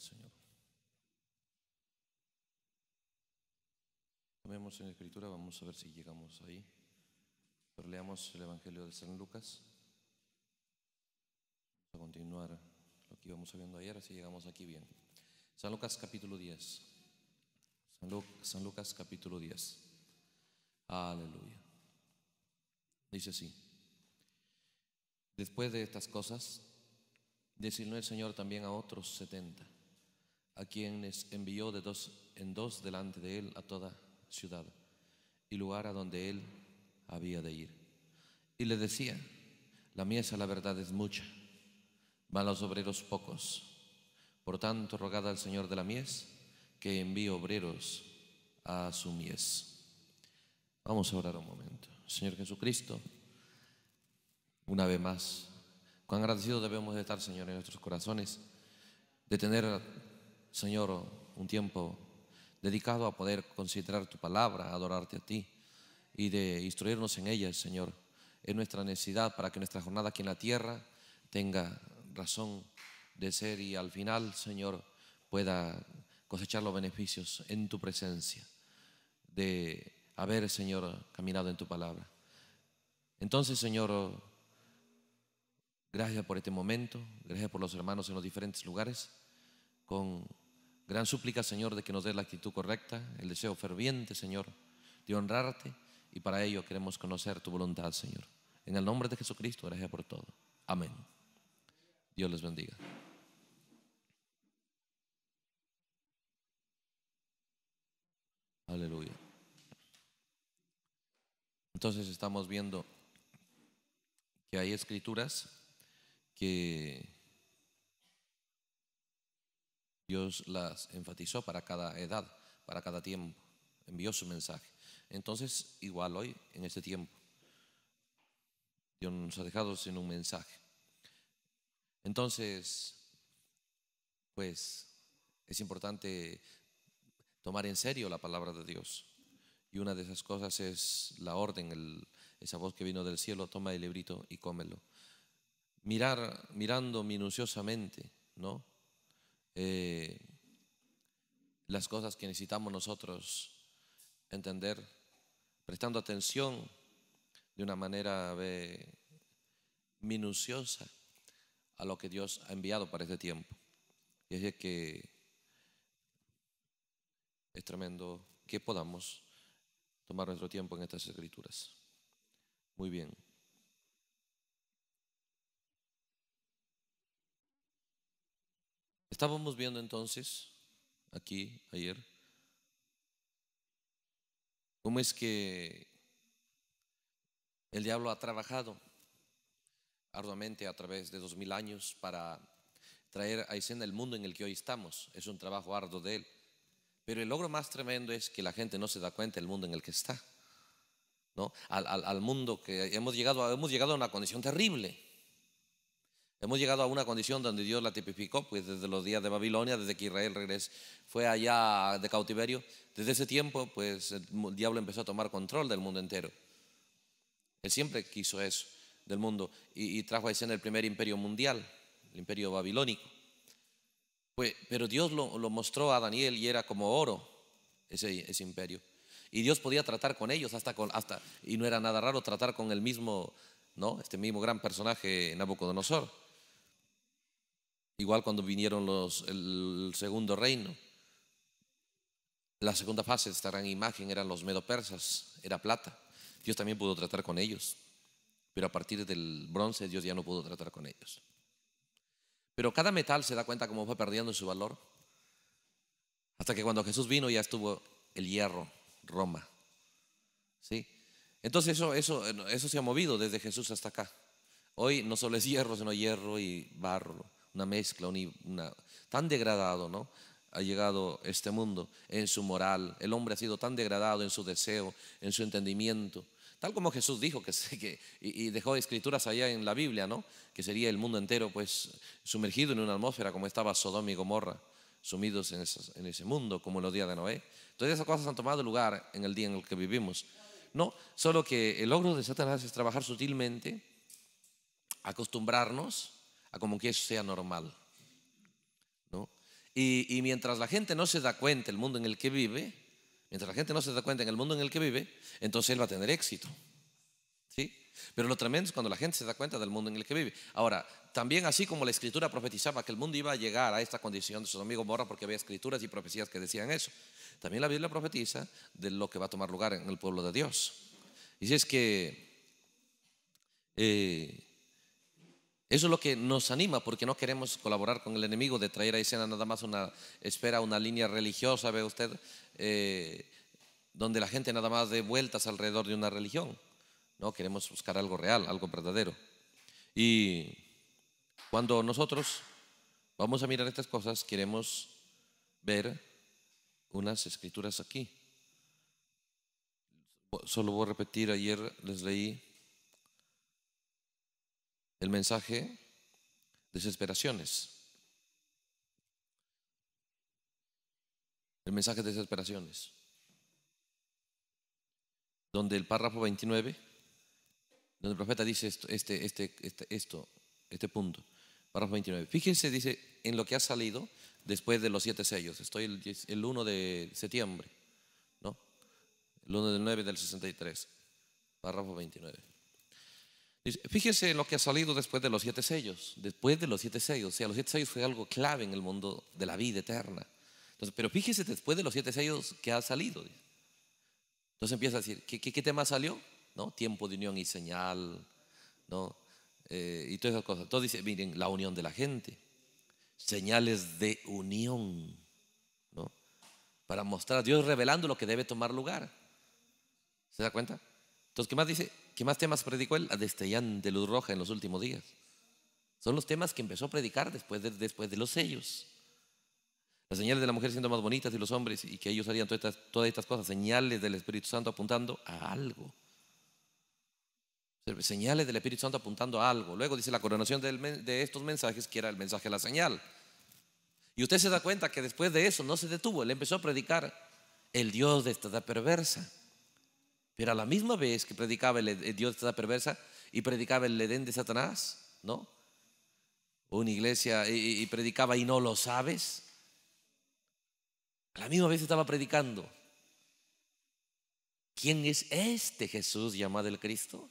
Señor. Tomemos en escritura, vamos a ver si llegamos ahí. Pero leamos el Evangelio de San Lucas. Vamos a continuar lo que íbamos viendo ayer, si llegamos aquí bien. San Lucas capítulo 10. San, Lucas capítulo 10. Aleluya. Dice así. Después de estas cosas, designó el Señor también a otros setenta a quienes envió de dos en dos delante de él a toda ciudad y lugar a donde él había de ir. Y le decía, la miesa la verdad es mucha, van los obreros pocos. Por tanto, rogada al Señor de la mies que envíe obreros a su mies. Vamos a orar un momento. Señor Jesucristo, una vez más, cuán agradecidos debemos de estar, Señor, en nuestros corazones, de tener Señor, un tiempo dedicado a poder considerar tu palabra, adorarte a ti y de instruirnos en ella, Señor. Es nuestra necesidad para que nuestra jornada aquí en la tierra tenga razón de ser y al final, Señor, pueda cosechar los beneficios en tu presencia de haber, Señor, caminado en tu palabra. Entonces, Señor, gracias por este momento, gracias por los hermanos en los diferentes lugares con gran súplica, Señor, de que nos dé la actitud correcta, el deseo ferviente, Señor, de honrarte y para ello queremos conocer tu voluntad, Señor. En el nombre de Jesucristo, gracias por todo. Amén. Dios les bendiga. Aleluya. Entonces estamos viendo que hay escrituras que Dios las enfatizó para cada edad, para cada tiempo. Envió su mensaje. Entonces, igual hoy, en este tiempo, Dios nos ha dejado sin un mensaje. Entonces, pues es importante tomar en serio la palabra de Dios. Y una de esas cosas es la orden, esa voz que vino del cielo, toma el librito y cómelo. Mirar, mirando minuciosamente, ¿no? Eh, las cosas que necesitamos nosotros entender, prestando atención de una manera minuciosa a lo que Dios ha enviado para este tiempo. Y es que es tremendo que podamos tomar nuestro tiempo en estas escrituras. Muy bien. Estábamos viendo entonces, aquí, ayer, cómo es que el diablo ha trabajado arduamente a través de dos mil años para traer a escena el mundo en el que hoy estamos. Es un trabajo arduo de él. Pero el logro más tremendo es que la gente no se da cuenta del mundo en el que está. ¿no? Al, al mundo que hemos llegado, hemos llegado a una condición terrible. Hemos llegado a una condición donde Dios la tipificó, pues desde los días de Babilonia, desde que Israel regresó, fue allá de cautiverio. Desde ese tiempo, pues el diablo empezó a tomar control del mundo entero. Él siempre quiso eso del mundo y, trajo a escena el primer imperio mundial, el imperio babilónico. Pues, pero Dios lo, mostró a Daniel y era como oro ese, ese imperio. Y Dios podía tratar con ellos hasta con, hasta, y no era nada raro tratar con el mismo, ¿no? Este mismo gran personaje Nabucodonosor. Igual cuando vinieron los, el segundo reino. La segunda fase, esta gran imagen, eran los Medo-Persas era plata. Dios también pudo tratar con ellos, pero a partir del bronce Dios ya no pudo tratar con ellos. Pero cada metal se da cuenta cómo fue perdiendo su valor, hasta que cuando Jesús vino ya estuvo el hierro, Roma. ¿Sí? Entonces eso, eso, eso se ha movido desde Jesús hasta acá. Hoy no solo es hierro, sino hierro y barro una mezcla, tan degradado, ¿no? Ha llegado este mundo en su moral. El hombre ha sido tan degradado en su deseo, en su entendimiento. Tal como Jesús dijo que, que y, dejó escrituras allá en la Biblia, ¿no? Que sería el mundo entero, pues, sumergido en una atmósfera como estaba Sodoma y Gomorra, sumidos en, ese mundo, como en los días de Noé. Todas esas cosas han tomado lugar en el día en el que vivimos. No, solo que el logro de Satanás es trabajar sutilmente, acostumbrarnos a como que eso sea normal. Y, mientras la gente no se da cuenta del mundo en el que vive, mientras la gente no se da cuenta en el mundo en el que vive, entonces él va a tener éxito. ¿sí? Pero lo tremendo es cuando la gente se da cuenta del mundo en el que vive. Ahora, también así como la escritura profetizaba que el mundo iba a llegar a esta condición de sus amigos morra porque había escrituras y profecías que decían eso, también la Biblia profetiza de lo que va a tomar lugar en el pueblo de Dios. Y si es que eh, eso es lo que nos anima, porque no queremos colaborar con el enemigo de traer a escena nada más una espera, una línea religiosa, ve usted, eh, donde la gente nada más dé vueltas alrededor de una religión. No, queremos buscar algo real, algo verdadero. Y cuando nosotros vamos a mirar estas cosas, queremos ver unas escrituras aquí. Solo voy a repetir, ayer les leí el mensaje, de desesperaciones. El mensaje de desesperaciones. Donde el párrafo 29, donde el profeta dice esto, este, este, este esto, este punto. Párrafo 29. Fíjense, dice, en lo que ha salido después de los siete sellos. Estoy el, el 1 de septiembre, ¿no? El 1 del 9 del 63, párrafo 29. Fíjese lo que ha salido después de los siete sellos, después de los siete sellos. O sea, los siete sellos fue algo clave en el mundo de la vida eterna. pero fíjese después de los siete sellos que ha salido. Entonces empieza a decir, ¿qué, tema salió? ¿No? Tiempo de unión y señal, ¿no? Eh, y todas esas cosas. Entonces dice, miren, la unión de la gente, señales de unión, Para mostrar a Dios revelando lo que debe tomar lugar. ¿Se da cuenta? Entonces, ¿qué más dice? ¿Qué más temas predicó él? destellán de luz roja en los últimos días. Son los temas que empezó a predicar después de, después de los sellos. Las señales de la mujer siendo más bonitas y los hombres y que ellos harían todas estas, cosas. Señales del Espíritu Santo apuntando a algo. Señales del Espíritu Santo apuntando a algo. Luego dice la coronación de estos mensajes que era el mensaje de la señal. Y usted se da cuenta que después de eso no se detuvo. Él empezó a predicar el Dios de esta edad perversa. Pero a la misma vez que predicaba el, eh, Dios de esta perversa y predicaba el Edén de Satanás, ¿no? Una iglesia y, predicaba y no lo sabes. A la misma vez estaba predicando. ¿Quién es este Jesús llamado el Cristo?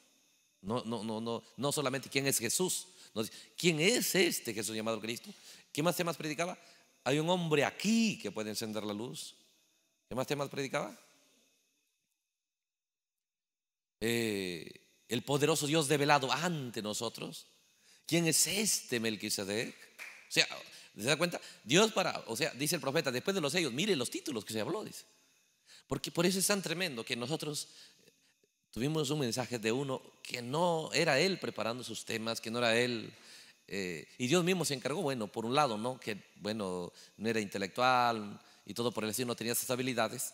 No, no, no, no, no solamente quién es Jesús. No, ¿Quién es este Jesús llamado el Cristo? ¿Qué más temas predicaba? Hay un hombre aquí que puede encender la luz. ¿Qué más temas predicaba? Eh, el poderoso Dios develado ante nosotros. ¿Quién es este Melquisedec? O sea, ¿se da cuenta? Dios para, o sea, dice el profeta, después de los sellos, mire los títulos que se habló, dice. Porque por eso es tan tremendo que nosotros eh, tuvimos un mensaje de uno que no era él preparando sus temas, que no era él. Eh, y Dios mismo se encargó, bueno, por un lado, ¿no? Que, bueno, no era intelectual y todo por el estilo, no tenía esas habilidades.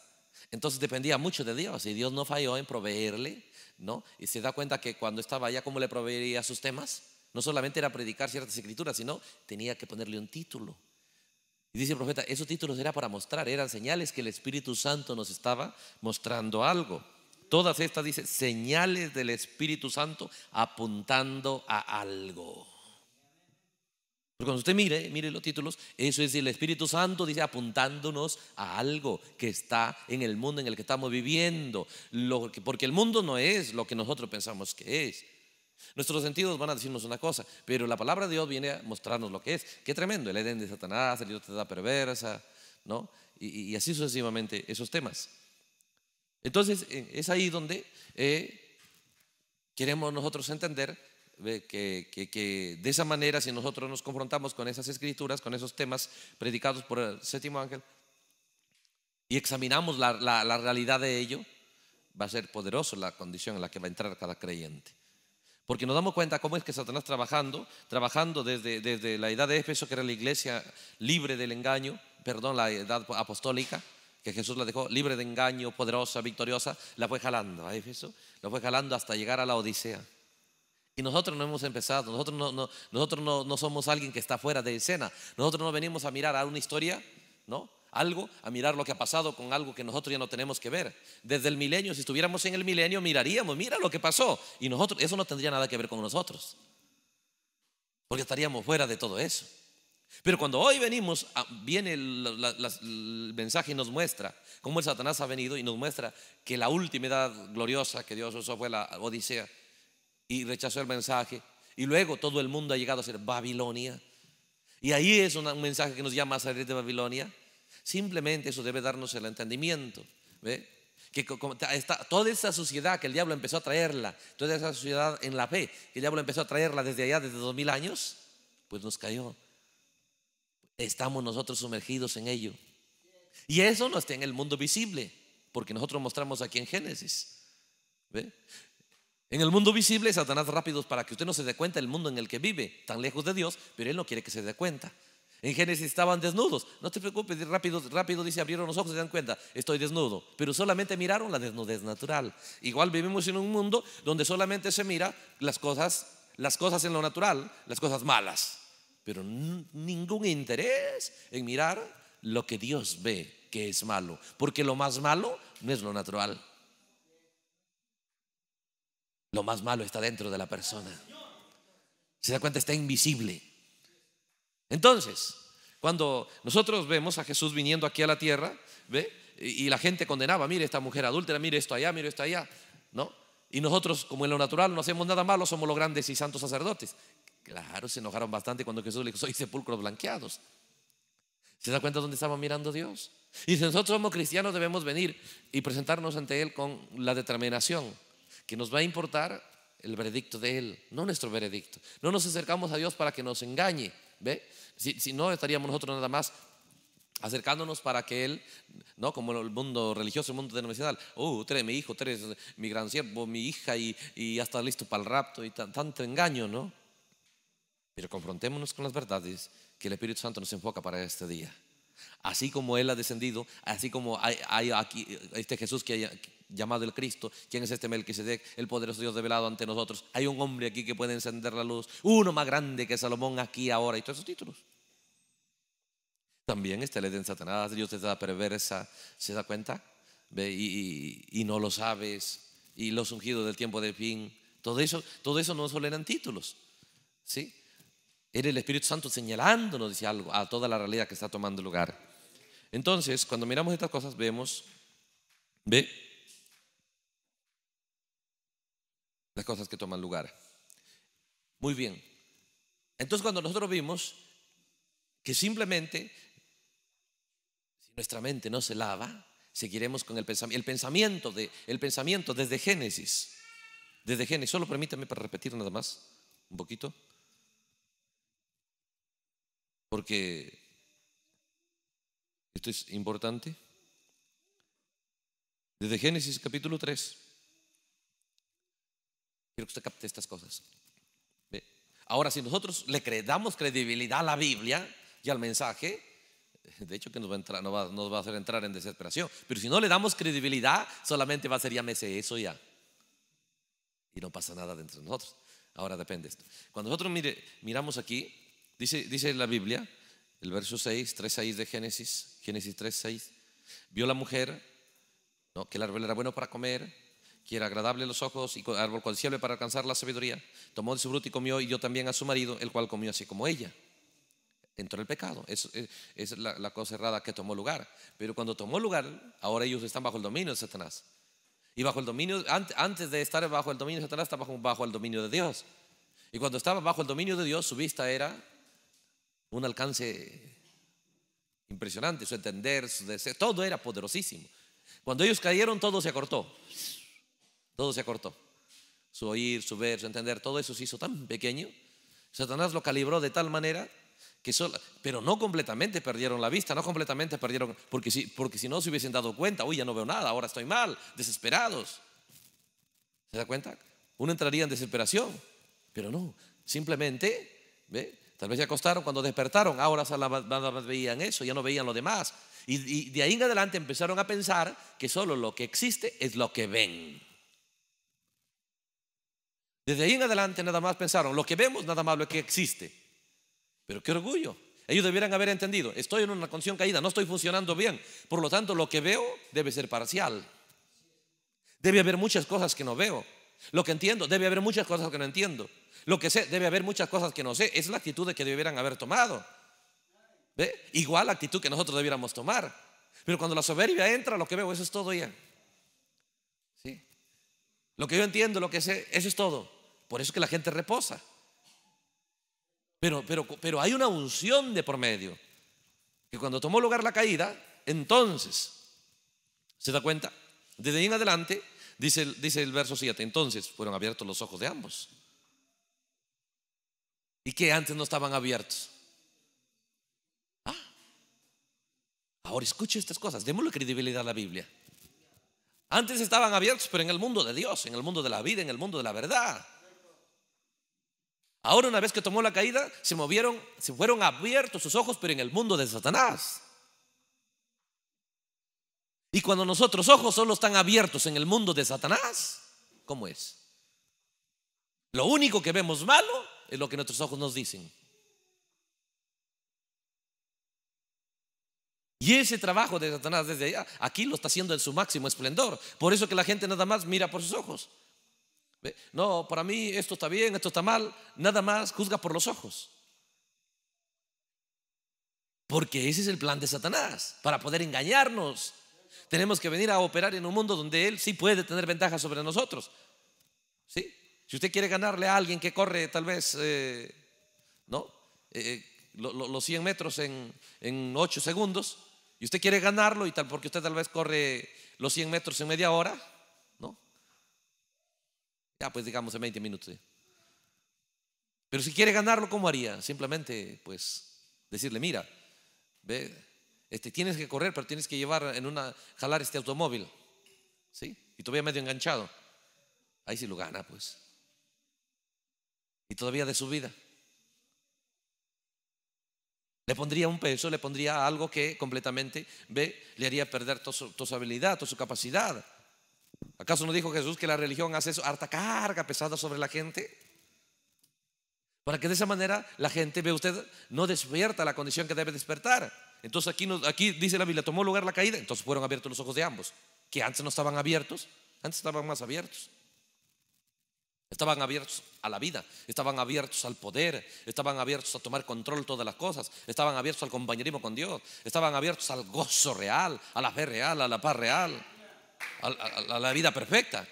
Entonces dependía mucho de Dios y Dios no falló en proveerle, ¿no? Y se da cuenta que cuando estaba allá, ¿cómo le proveería sus temas? No solamente era predicar ciertas escrituras, sino tenía que ponerle un título. Y dice el profeta, esos títulos eran para mostrar, eran señales que el Espíritu Santo nos estaba mostrando algo. Todas estas, dice, señales del Espíritu Santo apuntando a algo cuando usted mire, mire los títulos, eso es el Espíritu Santo, dice, apuntándonos a algo que está en el mundo en el que estamos viviendo, lo que, porque el mundo no es lo que nosotros pensamos que es. Nuestros sentidos van a decirnos una cosa, pero la palabra de Dios viene a mostrarnos lo que es. Qué tremendo, el Edén de Satanás, el Dios perversa, ¿no? Y, así sucesivamente esos temas. Entonces, eh, es ahí donde eh, queremos nosotros entender que, de esa manera, si nosotros nos confrontamos con esas escrituras, con esos temas predicados por el séptimo ángel, y examinamos la, realidad de ello, va a ser poderoso la condición en la que va a entrar cada creyente. Porque nos damos cuenta cómo es que Satanás trabajando, trabajando desde, desde la edad de Éfeso, que era la iglesia libre del engaño, perdón, la edad apostólica, que Jesús la dejó libre de engaño, poderosa, victoriosa, la fue jalando a Éfeso, la fue jalando hasta llegar a la Odisea. Y nosotros no hemos empezado, nosotros no, nosotros no, somos alguien que está fuera de escena, nosotros no venimos a mirar a una historia, ¿no? Algo, a mirar lo que ha pasado con algo que nosotros ya no tenemos que ver. Desde el milenio, si estuviéramos en el milenio, miraríamos, mira lo que pasó. Y nosotros, eso no tendría nada que ver con nosotros, porque estaríamos fuera de todo eso. Pero cuando hoy venimos, ah, viene el, mensaje y nos muestra cómo el Satanás ha venido y nos muestra que la última edad gloriosa que Dios usó fue la Odisea y rechazó el mensaje. Y luego todo el mundo ha llegado a ser Babilonia. Y ahí es un mensaje que nos llama a salir de Babilonia. Simplemente eso debe darnos el entendimiento. Que está, toda esa sociedad que el diablo empezó a traerla, toda esa sociedad en la fe que el diablo empezó a traerla desde allá, desde dos mil años, pues nos cayó. Estamos nosotros sumergidos en ello. Y eso no está en el mundo visible, porque nosotros mostramos aquí en Génesis. ¿Ve? En el mundo visible, Satanás rápidos para que usted no se dé cuenta del mundo en el que vive, tan lejos de Dios, pero él no quiere que se dé cuenta. En Génesis estaban desnudos. No te preocupes, rápido, rápido dice, abrieron los ojos, se dan cuenta, estoy desnudo. Pero solamente miraron la desnudez natural. Igual vivimos en un mundo donde solamente se mira las cosas, las cosas en lo natural, las cosas malas. Pero ningún interés en mirar lo que Dios ve que es malo. Porque lo más malo no es lo natural. Lo más malo está dentro de la persona. Se da cuenta, está invisible. Entonces, cuando nosotros vemos a Jesús viniendo aquí a la tierra, ¿ve? Y, la gente condenaba, mire esta mujer adúltera, mire esto allá, mire esto allá, ¿no? Y nosotros, como en lo natural no hacemos nada malo, somos los grandes y santos sacerdotes. Claro, se enojaron bastante cuando Jesús le dijo, soy sepulcros blanqueados. ¿Se da cuenta dónde estaba mirando Dios? Y nosotros somos cristianos debemos venir y presentarnos ante Él con la determinación nos va a importar el veredicto de Él, no nuestro veredicto. No nos acercamos a Dios para que nos engañe, ¿ve? Si, no, estaríamos nosotros nada más acercándonos para que Él, ¿no? Como el mundo religioso, el mundo denominacional, oh, uh, tres mi hijo, tres mi gran siervo, mi hija y, y ya está listo para el rapto y tanto engaño, ¿no? Pero confrontémonos con las verdades que el Espíritu Santo nos enfoca para este día. Así como Él ha descendido, así como hay, aquí, este Jesús que, hay, llamado el Cristo. ¿Quién es este Melquisedec? El poderoso Dios develado ante nosotros. Hay un hombre aquí que puede encender la luz. Uno más grande que Salomón aquí ahora. Y todos esos títulos. También está el Edén Satanás, Dios te da perversa. ¿Se da cuenta? Ve, y, no lo sabes. Y los ungidos del tiempo de fin. Todo eso, todo eso no solo eran títulos. ¿Sí? Era el Espíritu Santo señalándonos, dice algo, a toda la realidad que está tomando lugar. Entonces, cuando miramos estas cosas, vemos, ve, las cosas que toman lugar. Muy bien. Entonces cuando nosotros vimos que simplemente, si nuestra mente no se lava, seguiremos con el pensamiento. El pensamiento, de, el pensamiento desde Génesis, desde Génesis, solo permítame para repetir nada más, un poquito, porque esto es importante. Desde Génesis capítulo 3. Quiero que usted capte estas cosas. Ahora, si nosotros le cre damos credibilidad a la Biblia y al mensaje, de hecho que nos va a, entrar, nos a hacer entrar en desesperación, pero si no le damos credibilidad, solamente va a ser llámese eso ya. Y no pasa nada dentro de nosotros. Ahora depende esto. Cuando nosotros miramos aquí, dice, dice la Biblia, el verso 6, 3, 6 de Génesis, Génesis 3, 6, vio la mujer ¿no? que el árbol era bueno para comer que era agradable a los ojos y árbol codiciable para alcanzar la sabiduría. Tomó de su fruto y comió, y dio también a su marido, el cual comió así como ella. Entró el pecado, es, es, la, cosa errada que tomó lugar. Pero cuando tomó lugar, ahora ellos están bajo el dominio de Satanás. Y bajo el dominio, antes, de estar bajo el dominio de Satanás, estaba bajo, bajo el dominio de Dios. Y cuando estaba bajo el dominio de Dios, su vista era un alcance impresionante, su entender, su deseo, todo era poderosísimo. Cuando ellos cayeron, todo se acortó. Todo se acortó. Su oír, su ver, su entender, todo eso se hizo tan pequeño. Satanás lo calibró de tal manera que solo, pero no completamente perdieron la vista, no completamente perdieron, porque si, porque si no se hubiesen dado cuenta, uy, ya no veo nada, ahora estoy mal, desesperados. ¿Se da cuenta? Uno entraría en desesperación, pero no, simplemente, ¿ve? tal vez se acostaron cuando despertaron, ahora veían eso, ya no veían lo demás. y de ahí en adelante empezaron a pensar que solo lo que existe es lo que ven. Desde ahí en adelante nada más pensaron, lo que vemos nada más lo que existe. Pero qué orgullo. Ellos debieran haber entendido, estoy en una condición caída, no estoy funcionando bien. Por lo tanto, lo que veo debe ser parcial. Debe haber muchas cosas que no veo. Lo que entiendo, debe haber muchas cosas que no entiendo. Lo que sé, debe haber muchas cosas que no sé. Es la actitud que debieran haber tomado. ¿Ve? Igual la actitud que nosotros debiéramos tomar. Pero cuando la soberbia entra, lo que veo, eso es todo ya. ¿Sí? Lo que yo entiendo, lo que sé, eso es todo. Por eso es que la gente reposa. Pero, pero, pero hay una unción de por medio. Que cuando tomó lugar la caída, entonces, ¿se da cuenta? Desde ahí en adelante, dice, dice el verso 7, entonces fueron abiertos los ojos de ambos. Y que antes no estaban abiertos. Ah. Ahora escuche estas cosas, démosle credibilidad a la Biblia. Antes estaban abiertos, pero en el mundo de Dios, en el mundo de la vida, en el mundo de la verdad. Ahora una vez que tomó la caída, se movieron, se fueron abiertos sus ojos, pero en el mundo de Satanás. Y cuando nuestros ojos solo están abiertos en el mundo de Satanás, ¿cómo es? Lo único que vemos malo es lo que nuestros ojos nos dicen. Y ese trabajo de Satanás desde allá, aquí lo está haciendo en su máximo esplendor. Por eso que la gente nada más mira por sus ojos. No, para mí esto está bien, esto está mal, nada más juzga por los ojos. Porque ese es el plan de Satanás, para poder engañarnos. Tenemos que venir a operar en un mundo donde él sí puede tener ventaja sobre nosotros. ¿Sí? Si usted quiere ganarle a alguien que corre tal vez, eh, ¿no? Eh, eh, los 100 metros en, en 8 segundos, y usted quiere ganarlo y tal, porque usted tal vez corre los 100 metros en media hora, pues digamos en 20 minutos. Pero si quiere ganarlo, ¿cómo haría? Simplemente, pues, decirle, mira, ve, este, tienes que correr, pero tienes que llevar en una, jalar este automóvil. ¿Sí? Y todavía medio enganchado. Ahí sí lo gana, pues. Y todavía de su vida. Le pondría un peso, le pondría algo que completamente, ve, le haría perder toda su, toda su habilidad, toda su capacidad. ¿Acaso no dijo Jesús que la religión hace eso, harta carga pesada sobre la gente? Para que de esa manera la gente, ve usted, no despierta la condición que debe despertar. Entonces aquí, aquí dice la Biblia, tomó lugar la caída, entonces fueron abiertos los ojos de ambos, que antes no estaban abiertos, antes estaban más abiertos. Estaban abiertos a la vida, estaban abiertos al poder, estaban abiertos a tomar control de todas las cosas, estaban abiertos al compañerismo con Dios, estaban abiertos al gozo real, a la fe real, a la paz real a, la vida perfecta.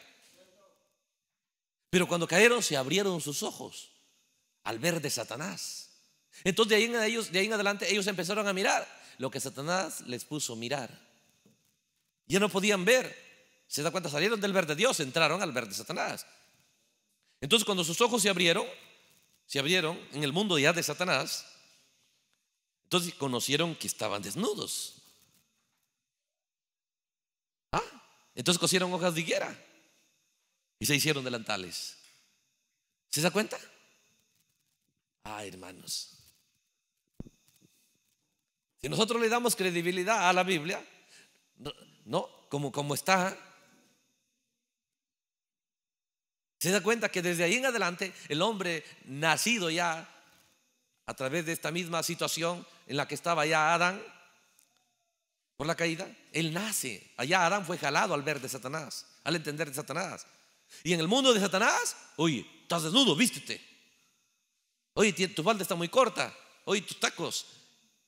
Pero cuando cayeron se abrieron sus ojos al ver de Satanás. Entonces de ahí, en ellos, de ahí en adelante ellos empezaron a mirar lo que Satanás les puso mirar. Ya no podían ver. Se da cuenta, salieron del ver de Dios, entraron al ver de Satanás. Entonces cuando sus ojos se abrieron, se abrieron en el mundo ya de Satanás, entonces conocieron que estaban desnudos. Entonces cosieron hojas de higuera y se hicieron delantales. ¿Se da cuenta? Ah, hermanos. Si nosotros le damos credibilidad a la Biblia, no, como, como está, se da cuenta que desde ahí en adelante el hombre nacido ya a través de esta misma situación en la que estaba ya Adán, por la caída, él nace. Allá Adán fue jalado al ver de Satanás, al entender de Satanás. Y en el mundo de Satanás, oye, estás desnudo, vístete. Oye, tu falda está muy corta. Oye, tus tacos.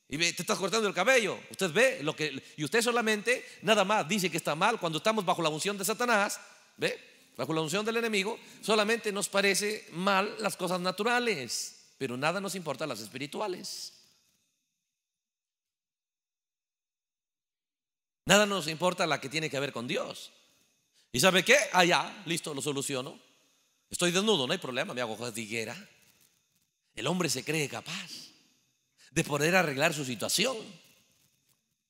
Y te estás cortando el cabello. Usted ve lo que. Y usted solamente, nada más, dice que está mal cuando estamos bajo la unción de Satanás. ¿Ve? Bajo la unción del enemigo. Solamente nos parece mal las cosas naturales. Pero nada nos importa las espirituales. Nada nos importa la que tiene que ver con Dios. ¿Y sabe qué? Allá, ah, listo, lo soluciono. Estoy desnudo, no hay problema, me hago jodiguera. El hombre se cree capaz de poder arreglar su situación.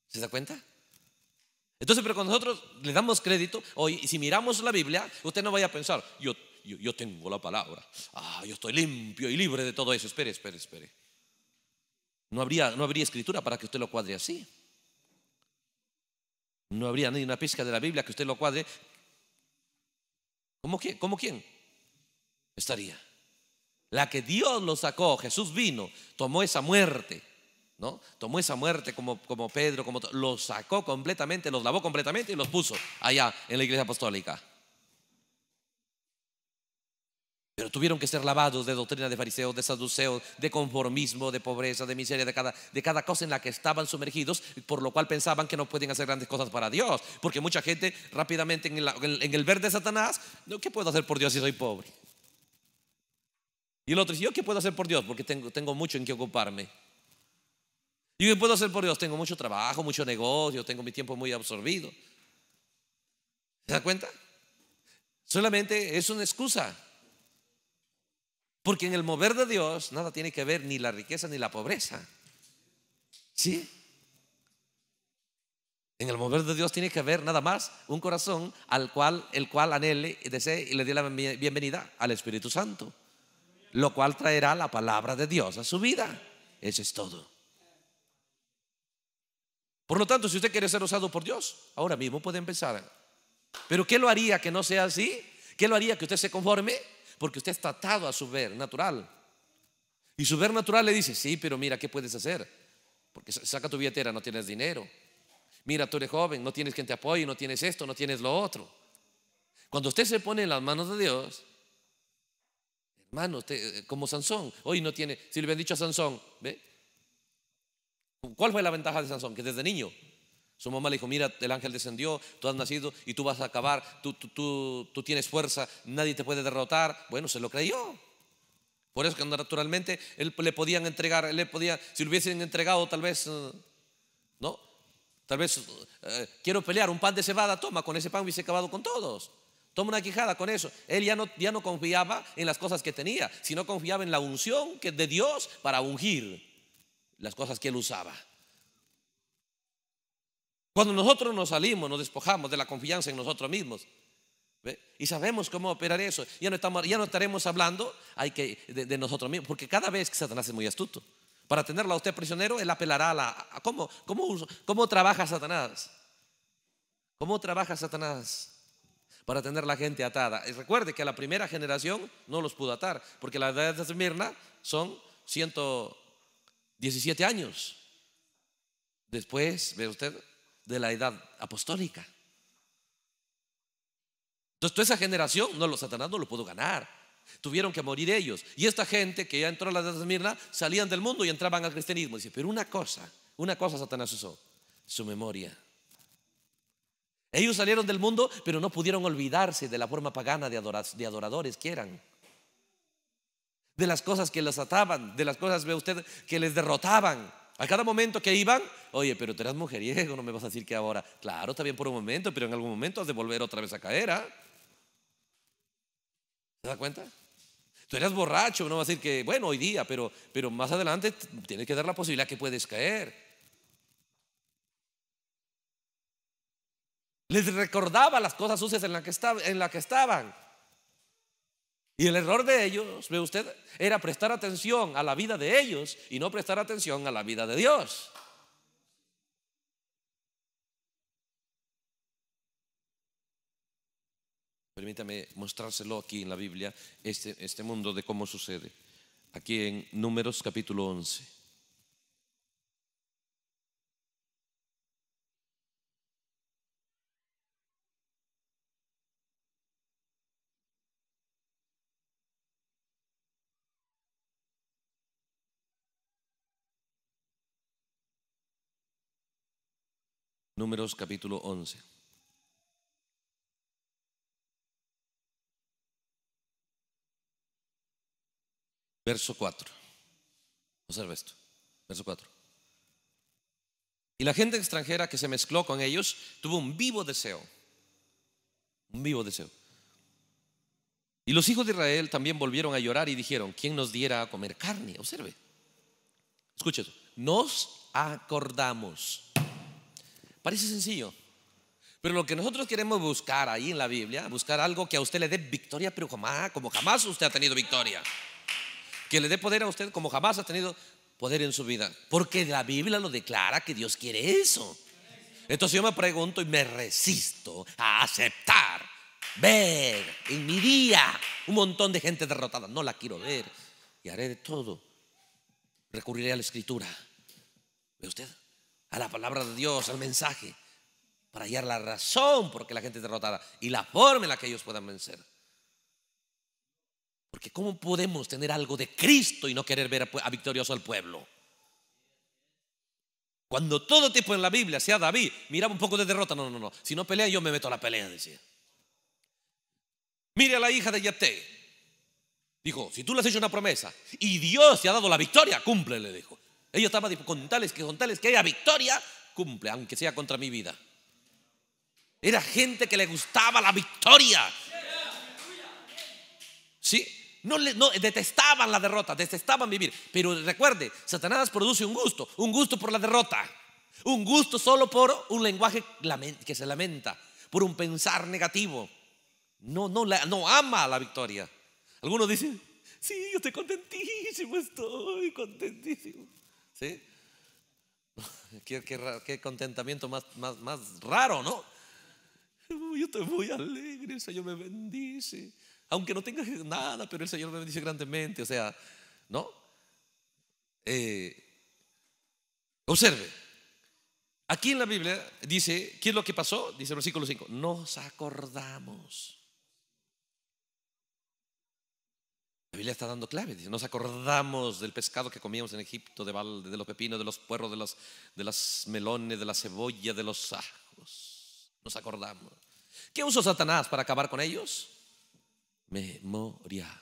¿Se da cuenta? Entonces, pero cuando nosotros le damos crédito, hoy, si miramos la Biblia, usted no vaya a pensar, yo, yo, tengo la palabra, ah, yo estoy limpio y libre de todo eso. Espere, espere, espere. No habría, no habría escritura para que usted lo cuadre así. No habría ni una pizca de la Biblia que usted lo cuadre. ¿Cómo quién? ¿Cómo quién? Estaría. La que Dios lo sacó, Jesús vino, tomó esa muerte, ¿no? Tomó esa muerte como, como Pedro, como lo sacó completamente, los lavó completamente y los puso allá en la iglesia apostólica. Pero tuvieron que ser lavados de doctrina de fariseos, de saduceos, de conformismo, de pobreza, de miseria, de cada, de cada cosa en la que estaban sumergidos, por lo cual pensaban que no pueden hacer grandes cosas para Dios. Porque mucha gente rápidamente en, el ver de Satanás, ¿qué puedo hacer por Dios si soy pobre? Y el otro dice, ¿yo qué puedo hacer por Dios? Porque tengo, tengo mucho en qué ocuparme. ¿Y qué puedo hacer por Dios? Tengo mucho trabajo, mucho negocio, tengo mi tiempo muy absorbido. ¿Se da cuenta? Solamente es una excusa. Porque en el mover de Dios nada tiene que ver ni la riqueza ni la pobreza. ¿Sí? En el mover de Dios tiene que ver nada más un corazón al cual el cual anhele, desee y le dé la bienvenida al Espíritu Santo, lo cual traerá la palabra de Dios a su vida. Eso es todo. Por lo tanto, si usted quiere ser usado por Dios, ahora mismo puede empezar. Pero ¿qué lo haría que no sea así? ¿Qué lo haría que usted se conforme? porque usted es tratado a su ver natural. Y su ver natural le dice, sí, pero mira, ¿qué puedes hacer? Porque saca tu billetera, no tienes dinero. Mira, tú eres joven, no tienes quien te apoye, no tienes esto, no tienes lo otro. Cuando usted se pone en las manos de Dios, hermano, eh, como Sansón, hoy no tiene, si le hubieran dicho a Sansón, ¿ve? ¿Cuál fue la ventaja de Sansón? Que desde niño su mamá le dijo, mira, el ángel descendió, tú has nacido y tú vas a acabar, tú, tú, tú, tienes fuerza, nadie te puede derrotar. Bueno, se lo creyó. Por eso que naturalmente él, le podían entregar, él le podía, si lo hubiesen entregado tal vez, eh, ¿no? Tal vez, eh, quiero pelear, un pan de cebada, toma, con ese pan hubiese acabado con todos. Toma una quijada con eso. Él ya no, ya no confiaba en las cosas que tenía, sino confiaba en la unción que de Dios para ungir las cosas que él usaba. Cuando nosotros nos salimos, nos despojamos de la confianza en nosotros mismos. Y sabemos cómo operar eso. Ya no, estamos, ya no estaremos hablando de, nosotros mismos, porque cada vez que Satanás es muy astuto. Para tenerla a usted prisionero, él apelará a la... cómo, cómo trabaja Satanás? ¿Cómo trabaja Satanás? para tener la gente atada. Y recuerde que a la primera generación no los pudo atar, porque la edad de Mirna son 117 años. Después, ve usted, de la edad apostólica. Entonces, toda esa generación, no, los Satanás no lo pudo ganar. Tuvieron que morir ellos. Y esta gente que ya entró a la de Mirna salían del mundo y entraban al cristianismo. Dice, pero una cosa, una cosa Satanás usó, su memoria. Ellos salieron del mundo, pero no pudieron olvidarse de la forma pagana de, de adoradores que eran. De las cosas que los ataban, de las cosas, ve usted, que les derrotaban. A cada momento que iban, oye, pero tú eras mujeriego, no me vas a decir que ahora. Claro, está bien por un momento, pero en algún momento has de volver otra vez a caer. ¿ah? ¿Te das cuenta? Tú eras borracho, no vas a decir que, bueno, hoy día, pero, pero más adelante tienes que dar la posibilidad que puedes caer. Les recordaba las cosas sucias en las en la que estaban. Y el error de ellos, ve usted, era prestar atención a la vida de ellos y no prestar atención a la vida de Dios. Permítame mostrárselo aquí en la Biblia, este, este mundo de cómo sucede. Aquí en Números capítulo 11. Números capítulo 11. Verso 4. Observa esto. Verso 4. Y la gente extranjera que se mezcló con ellos tuvo un vivo deseo. Un vivo deseo. Y los hijos de Israel también volvieron a llorar y dijeron, ¿quién nos diera a comer carne? Observe. Escuche Nos acordamos Parece sencillo. Pero lo que nosotros queremos buscar ahí en la Biblia, buscar algo que a usted le dé victoria, pero jamás, como jamás usted ha tenido victoria. Que le dé poder a usted como jamás ha tenido poder en su vida. Porque la Biblia lo declara que Dios quiere eso. Entonces yo me pregunto y me resisto a aceptar, ver en mi día un montón de gente derrotada. No la quiero ver. Y haré de todo. Recurriré a la escritura. ¿Ve usted? a la palabra de Dios, al mensaje, para hallar la razón Porque la gente es derrotada y la forma en la que ellos puedan vencer. Porque ¿cómo podemos tener algo de Cristo y no querer ver a, victorioso al pueblo? Cuando todo tipo en la Biblia, sea David, miraba un poco de derrota, no, no, no, si no pelea yo me meto a la pelea, decía. Mire a la hija de Yate. Dijo, si tú le has hecho una promesa y Dios te ha dado la victoria, cumple, le dijo. Ellos estaban con tales que con tales que haya victoria, cumple, aunque sea contra mi vida. Era gente que le gustaba la victoria. ¿Sí? No, detestaban la derrota, detestaban vivir. Pero recuerde, Satanás produce un gusto, un gusto por la derrota, un gusto solo por un lenguaje que se lamenta, por un pensar negativo. No, no, no ama la victoria. Algunos dicen, sí, yo estoy contentísimo, estoy contentísimo. ¿Sí? Qué, contentamiento más, raro, ¿no? Yo estoy muy alegre, el Señor me bendice. Aunque no tenga nada, pero el Señor me bendice grandemente. O sea, ¿no? Eh, observe, aquí en la Biblia dice, ¿qué es lo que pasó? Dice el versículo 5, nos acordamos. La Biblia está dando clave. nos acordamos del pescado que comíamos en Egipto, de, de los pepinos, de los puerros, de los, de las melones, de la cebolla, de los ajos. Nos acordamos. ¿Qué usó Satanás para acabar con ellos? Memoria.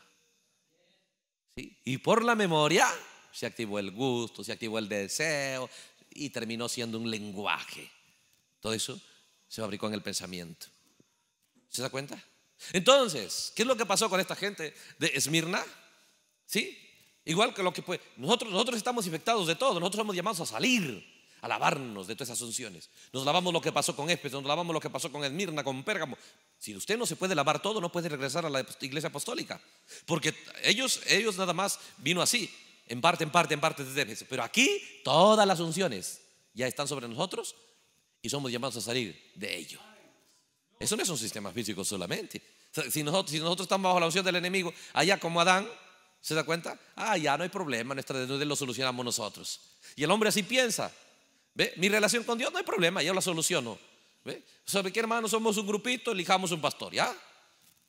Y por la memoria se activó el gusto, se activó el deseo y terminó siendo un lenguaje. Todo eso se fabricó en el pensamiento. ¿Se da cuenta? Entonces, ¿qué es lo que pasó con esta gente de Esmirna? ¿Sí? Igual que lo que puede. Nosotros, nosotros estamos infectados de todo, nosotros somos llamados a salir, a lavarnos de todas esas unciones. Nos lavamos lo que pasó con Éfeso, nos lavamos lo que pasó con Esmirna, con Pérgamo. Si usted no se puede lavar todo, no puede regresar a la iglesia apostólica. Porque ellos, ellos nada más vino así, en parte, en parte, en parte de Éfeso. Pero aquí todas las unciones ya están sobre nosotros y somos llamados a salir de ello. Eso no es un sistema físico solamente. Si nosotros, estamos bajo la opción del enemigo, allá como Adán, ¿se da cuenta? Ah, ya no hay problema, nuestra desnudez lo solucionamos nosotros. Y el hombre así piensa. ¿Ve? Mi relación con Dios no hay problema, yo la soluciono. ¿Sabe qué, hermano? Somos un grupito, elijamos un pastor, ¿ya?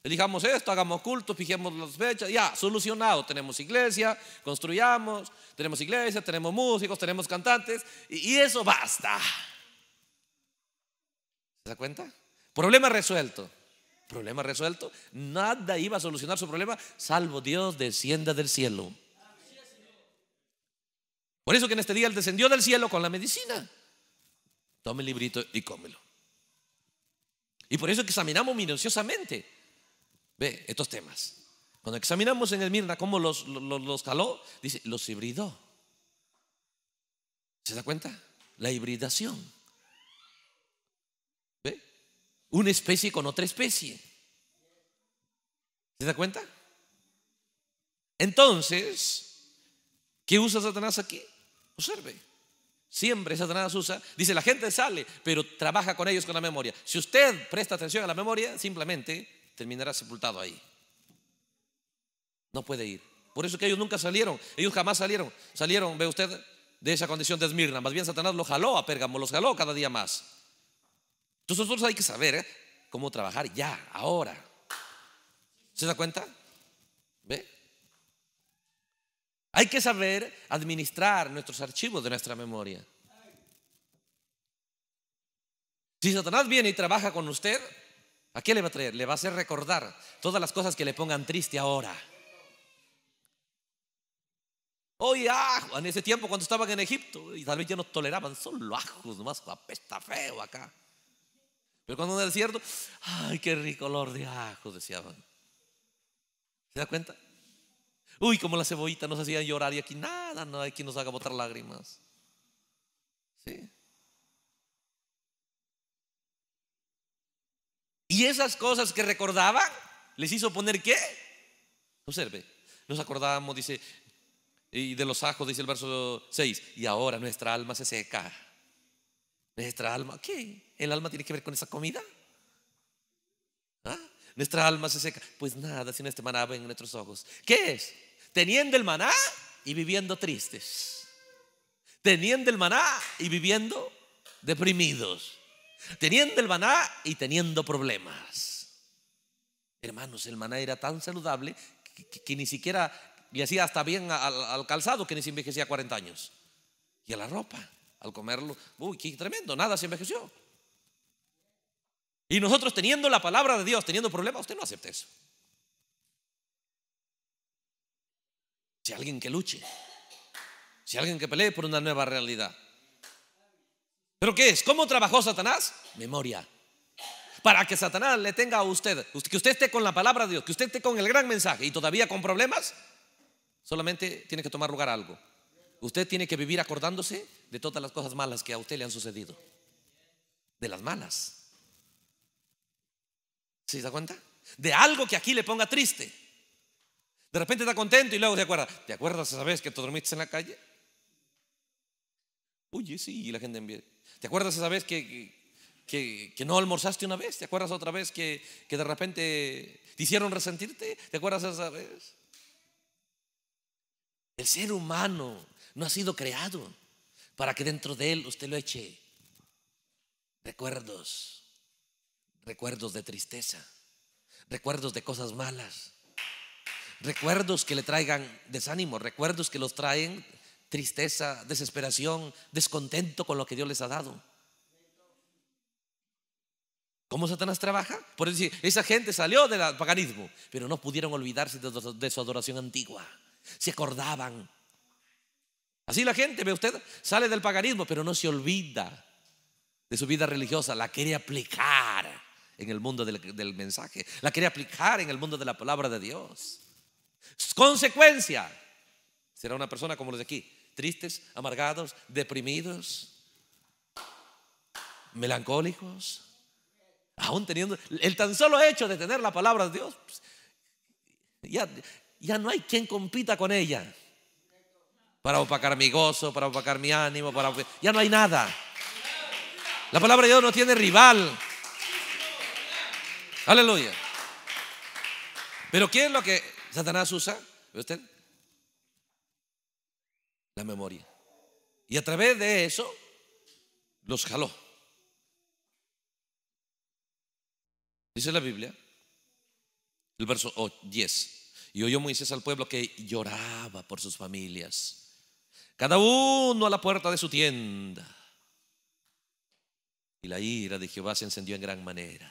Elijamos esto, hagamos cultos, fijemos las fechas, ya, solucionado. Tenemos iglesia, construyamos, tenemos iglesia, tenemos músicos, tenemos cantantes, y, y eso basta. ¿Se da cuenta? Problema resuelto. Problema resuelto. Nada iba a solucionar su problema, salvo Dios descienda del cielo. Por eso que en este día Él descendió del cielo con la medicina. Tome el librito y cómelo. Y por eso examinamos minuciosamente ve, estos temas. Cuando examinamos en el Mirna cómo los, los caló, dice, los hibridó. ¿Se da cuenta? La hibridación una especie con otra especie. ¿Se da cuenta? Entonces, ¿qué usa Satanás aquí? Observe. Siempre Satanás usa, dice, la gente sale, pero trabaja con ellos con la memoria. Si usted presta atención a la memoria, simplemente terminará sepultado ahí. No puede ir. Por eso que ellos nunca salieron, ellos jamás salieron. Salieron, ve usted, de esa condición de Esmirna. Más bien Satanás lo jaló a Pérgamo, los jaló cada día más. Entonces nosotros hay que saber cómo trabajar ya, ahora. ¿Se da cuenta? ¿Ve? Hay que saber administrar nuestros archivos de nuestra memoria. Si Satanás viene y trabaja con usted, ¿a qué le va a traer? Le va a hacer recordar todas las cosas que le pongan triste ahora. Hoy ah, en ese tiempo cuando estaban en Egipto, y tal vez ya no toleraban, son los ajos nomás, apesta feo acá. Pero cuando era cierto, ay, qué rico olor de ajo, decían! ¿Se da cuenta? Uy, como la cebollita nos hacía llorar y aquí nada, no hay quien nos haga botar lágrimas. ¿Sí? Y esas cosas que recordaban, les hizo poner qué? Observe, nos acordamos, dice, y de los ajos, dice el verso 6, y ahora nuestra alma se seca. Nuestra alma, ¿qué? ¿El alma tiene que ver con esa comida? ¿Ah? Nuestra alma se seca. Pues nada, sin este maná ven nuestros ojos. ¿Qué es? Teniendo el maná y viviendo tristes. Teniendo el maná y viviendo deprimidos. Teniendo el maná y teniendo problemas. Hermanos, el maná era tan saludable que, ni siquiera le hacía hasta bien al, calzado que ni se envejecía 40 años. Y a la ropa al comerlo, uy, qué tremendo, nada se envejeció. Y nosotros teniendo la palabra de Dios, teniendo problemas, usted no acepta eso. Si alguien que luche, si alguien que pelee por una nueva realidad. ¿Pero qué es? ¿Cómo trabajó Satanás? Memoria. Para que Satanás le tenga a usted, que usted esté con la palabra de Dios, que usted esté con el gran mensaje y todavía con problemas, solamente tiene que tomar lugar algo. Usted tiene que vivir acordándose de todas las cosas malas que a usted le han sucedido. De las malas. se da cuenta? De algo que aquí le ponga triste. De repente está contento y luego se acuerda. ¿Te acuerdas esa vez que te dormiste en la calle? Oye, sí, y la gente envía. ¿Te acuerdas esa vez que, no almorzaste una vez? ¿Te acuerdas otra vez que, que de repente te hicieron resentirte? ¿Te acuerdas esa vez? El ser humano no ha sido creado para que dentro de él usted lo eche recuerdos, recuerdos de tristeza, recuerdos de cosas malas, recuerdos que le traigan desánimo, recuerdos que los traen tristeza, desesperación, descontento con lo que Dios les ha dado. ¿Cómo Satanás trabaja? Por decir, esa gente salió del paganismo, pero no pudieron olvidarse de, de su adoración antigua. Se acordaban Así la gente, ve usted, sale del paganismo, pero no se olvida de su vida religiosa, la quiere aplicar en el mundo del, mensaje, la quiere aplicar en el mundo de la palabra de Dios. Consecuencia, será una persona como los de aquí, tristes, amargados, deprimidos, melancólicos, aún teniendo el tan solo hecho de tener la palabra de Dios, pues, ya no hay quien compita con ella para opacar mi gozo, para opacar mi ánimo, para ya no hay nada. La palabra de Dios no tiene rival. Aleluya. Pero ¿Quién es lo que Satanás usa? ¿Ve usted? La memoria. Y a través de eso los jaló. Dice la Biblia, el verso 10. Y oyó Moisés al pueblo que lloraba por sus familias cada uno a la puerta de su tienda. Y la ira de Jehová se encendió en gran manera.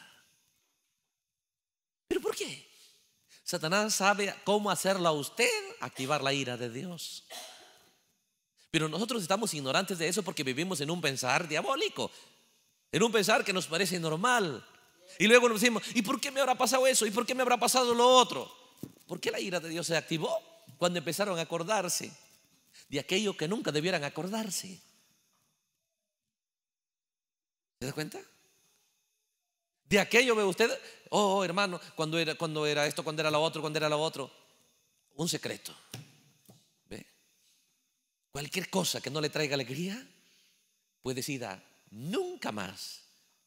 ¿Pero por qué? Satanás sabe cómo hacerlo a usted, activar la ira de Dios. Pero nosotros estamos ignorantes de eso porque vivimos en un pensar diabólico, en un pensar que nos parece normal. Y luego nos decimos, ¿y por qué me habrá pasado eso? ¿Y por qué me habrá pasado lo otro? ¿Por qué la ira de Dios se activó cuando empezaron a acordarse? de aquello que nunca debieran acordarse. ¿Se da cuenta? De aquello ve usted, oh, hermano, cuando era, cuando era esto, cuando era lo otro, cuando era lo otro. Un secreto. ¿Ve? Cualquier cosa que no le traiga alegría, puede decida, nunca más,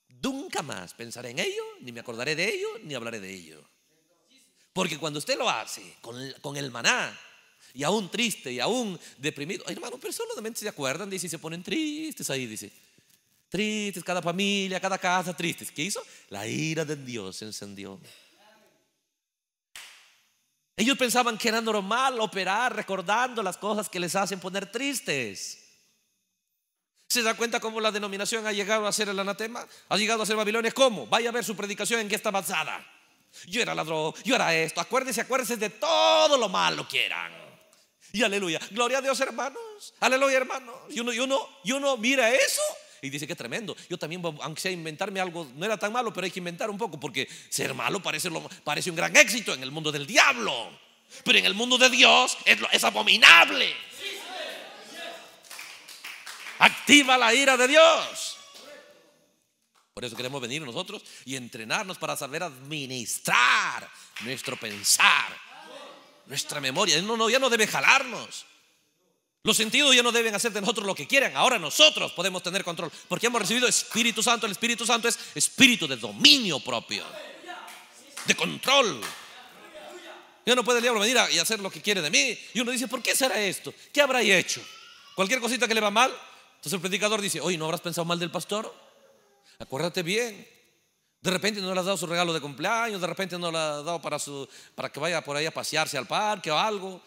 nunca más pensaré en ello, ni me acordaré de ello, ni hablaré de ello. Porque cuando usted lo hace con el maná, y aún triste y aún deprimido. Ay, hermano, pero solamente se acuerdan, dice, y se ponen tristes ahí, dice. Tristes, cada familia, cada casa, tristes. ¿Qué hizo? La ira de Dios se encendió. Ellos pensaban que era normal operar recordando las cosas que les hacen poner tristes. ¿Se da cuenta cómo la denominación ha llegado a ser el anatema? ¿Ha llegado a ser Babilonia? ¿Cómo? Vaya a ver su predicación en que está avanzada Yo era ladrón, yo era esto. Acuérdense, acuérdense de todo lo malo que eran. Y aleluya. Gloria a Dios, hermanos. Aleluya, hermanos. Y uno, y uno, mira eso y dice que tremendo. Yo también, aunque sea inventarme algo, no era tan malo, pero hay que inventar un poco porque ser malo parece, un gran éxito en el mundo del diablo. Pero en el mundo de Dios es, es abominable. Activa la ira de Dios. Por eso queremos venir nosotros y entrenarnos para saber administrar nuestro pensar nuestra memoria, no, ya no debe jalarnos. Los sentidos ya no deben hacer de nosotros lo que quieran. Ahora nosotros podemos tener control. Porque hemos recibido Espíritu Santo. El Espíritu Santo es espíritu de dominio propio. De control. Ya no puede el diablo venir y hacer lo que quiere de mí. Y uno dice, ¿por qué será esto? ¿Qué habrá hecho? Cualquier cosita que le va mal. Entonces el predicador dice, oye, ¿no habrás pensado mal del pastor? Acuérdate bien. De repente no le has dado su regalo de cumpleaños, de repente no le has dado para, su, para que vaya por ahí a pasearse al parque o algo,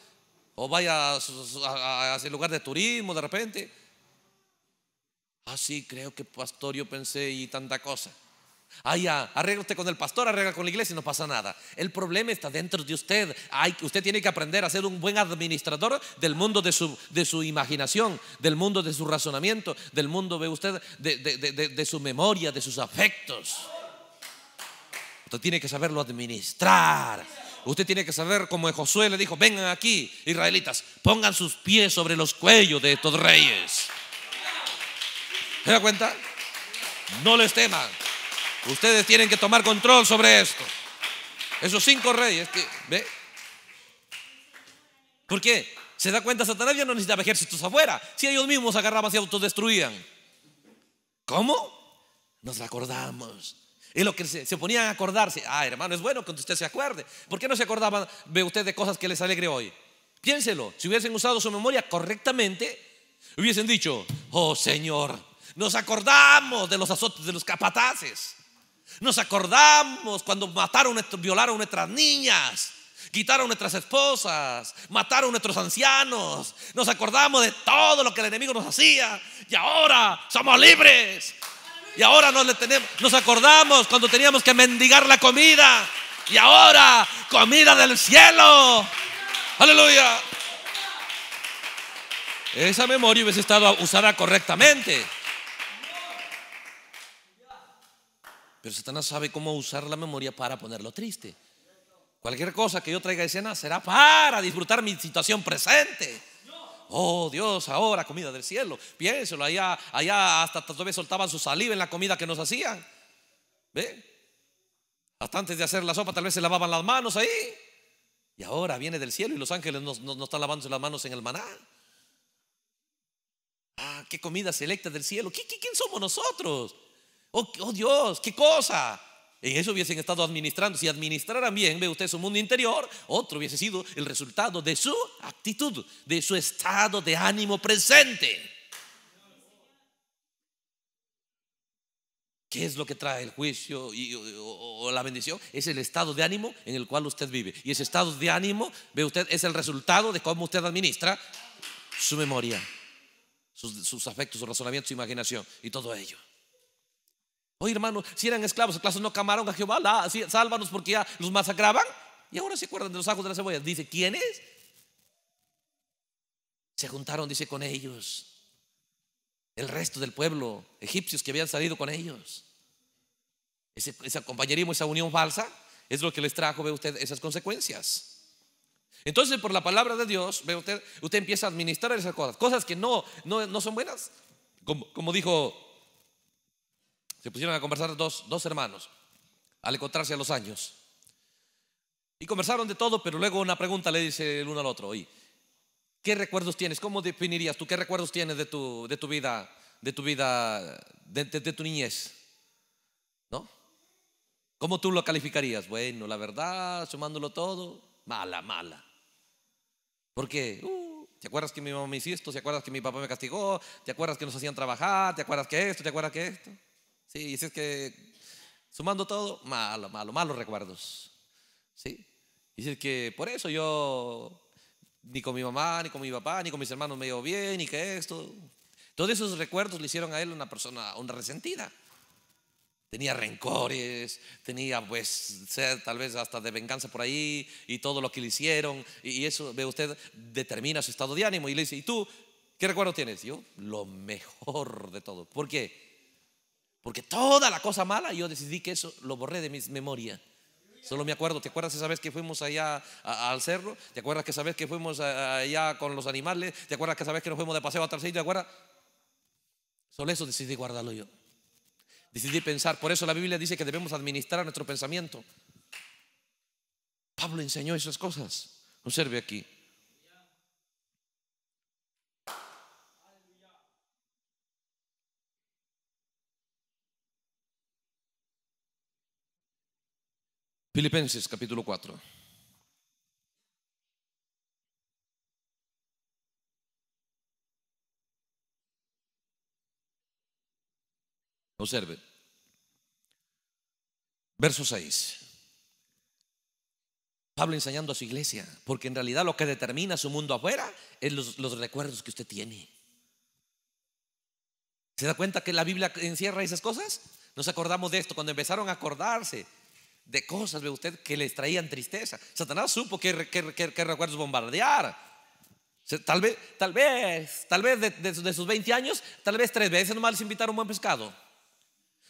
o vaya a, ese lugar de turismo de repente. Ah, sí, creo que pastor, yo pensé y tanta cosa. Ah, ya, arregla usted con el pastor, arregla con la iglesia y no pasa nada. El problema está dentro de usted. usted tiene que aprender a ser un buen administrador del mundo de su, de su imaginación, del mundo de su razonamiento, del mundo, ve usted, de su memoria, de sus afectos. Usted tiene que saberlo administrar. Usted tiene que saber, como Josué le dijo, vengan aquí, israelitas, pongan sus pies sobre los cuellos de estos reyes. ¿Se da cuenta? No les teman. Ustedes tienen que tomar control sobre esto. Esos cinco reyes ¿ve? ¿Por qué? ¿Se da cuenta? Satanás ya no necesitaba ejércitos afuera. Si ellos mismos agarraban y autodestruían. ¿Cómo? Nos acordamos es lo que se, ponían a acordarse. Ah, hermano, es bueno que usted se acuerde. ¿Por qué no se acordaba de usted de cosas que les alegre hoy? Piénselo, si hubiesen usado su memoria correctamente, hubiesen dicho, oh Señor, nos acordamos de los azotes de los capataces. Nos acordamos cuando mataron, violaron nuestras niñas, quitaron nuestras esposas, mataron nuestros ancianos. Nos acordamos de todo lo que el enemigo nos hacía y ahora somos libres. Y ahora nos, le tenemos, nos acordamos cuando teníamos que mendigar la comida. Y ahora, comida del cielo. Aleluya. Esa memoria hubiese estado usada correctamente. Pero Satanás sabe cómo usar la memoria para ponerlo triste. Cualquier cosa que yo traiga de escena será para disfrutar mi situación presente oh Dios, ahora comida del cielo. Piénselo, allá, allá hasta todavía soltaban su saliva en la comida que nos hacían. ¿Ve? Hasta antes de hacer la sopa, tal vez se lavaban las manos ahí. Y ahora viene del cielo y los ángeles nos no, están lavándose las manos en el maná. Ah, qué comida selecta del cielo. quién somos nosotros? oh, oh Dios, qué cosa. En eso hubiesen estado administrando. Si administraran bien, ve usted su mundo interior, otro hubiese sido el resultado de su actitud, de su estado de ánimo presente. ¿Qué es lo que trae el juicio y, o, la bendición? Es el estado de ánimo en el cual usted vive. Y ese estado de ánimo, ve usted, es el resultado de cómo usted administra su memoria, sus, sus afectos, su razonamiento, su imaginación y todo ello. Oye, hermano, si eran esclavos, Esclavos no camaron a Jehová? La, sálvanos porque ya los masacraban. Y ahora se acuerdan de los ajos de las cebolla Dice, ¿quiénes? Se juntaron, dice, con ellos. El resto del pueblo, egipcios que habían salido con ellos. Ese, compañerismo, esa unión falsa, es lo que les trajo, ve usted, esas consecuencias. Entonces, por la palabra de Dios, ve usted, usted empieza a administrar esas cosas, cosas que no, no, son buenas. Como, como dijo se pusieron a conversar dos, dos hermanos al encontrarse a los años. Y conversaron de todo, pero luego una pregunta le dice el uno al otro. ¿Y qué recuerdos tienes? ¿Cómo definirías tú qué recuerdos tienes de tu, de tu vida, de tu vida, de, tu niñez? ¿No? ¿Cómo tú lo calificarías? Bueno, la verdad, sumándolo todo, mala, mala. Porque, qué? Uh, ¿te acuerdas que mi mamá me hizo esto? ¿Te acuerdas que mi papá me castigó? ¿Te acuerdas que nos hacían trabajar? ¿Te acuerdas que esto? ¿Te acuerdas que esto? Sí, y si es que sumando todo, malo, malo, malos recuerdos. Sí. Y es que por eso yo ni con mi mamá, ni con mi papá, ni con mis hermanos me llevo bien, ni que esto. Todos esos recuerdos le hicieron a él una persona, una resentida. Tenía rencores, tenía pues ser tal vez hasta de venganza por ahí y todo lo que le hicieron. Y eso, ve usted, determina su estado de ánimo y le dice, ¿y tú qué recuerdo tienes? Yo, lo mejor de todo. ¿Por qué? Porque toda la cosa mala, yo decidí que eso lo borré de mi memoria. Solo me acuerdo, ¿te acuerdas esa vez que fuimos allá al cerro? ¿Te acuerdas que esa vez que fuimos allá con los animales? ¿Te acuerdas que esa vez que nos fuimos de paseo a tal sitio? ¿Te acuerdas? Solo eso decidí guardarlo yo. Decidí pensar. Por eso la Biblia dice que debemos administrar nuestro pensamiento. Pablo enseñó esas cosas. Observe aquí. Filipenses capítulo 4. Observe. Verso 6. Pablo enseñando a su iglesia, porque en realidad lo que determina su mundo afuera es los, los recuerdos que usted tiene. ¿Se da cuenta que la Biblia encierra esas cosas? Nos acordamos de esto, cuando empezaron a acordarse de cosas, ve usted, que les traían tristeza. Satanás supo que, recuerdos bombardear. Tal vez, tal vez, tal vez de, sus 20 años, tal vez tres veces nomás les invitaron un buen pescado.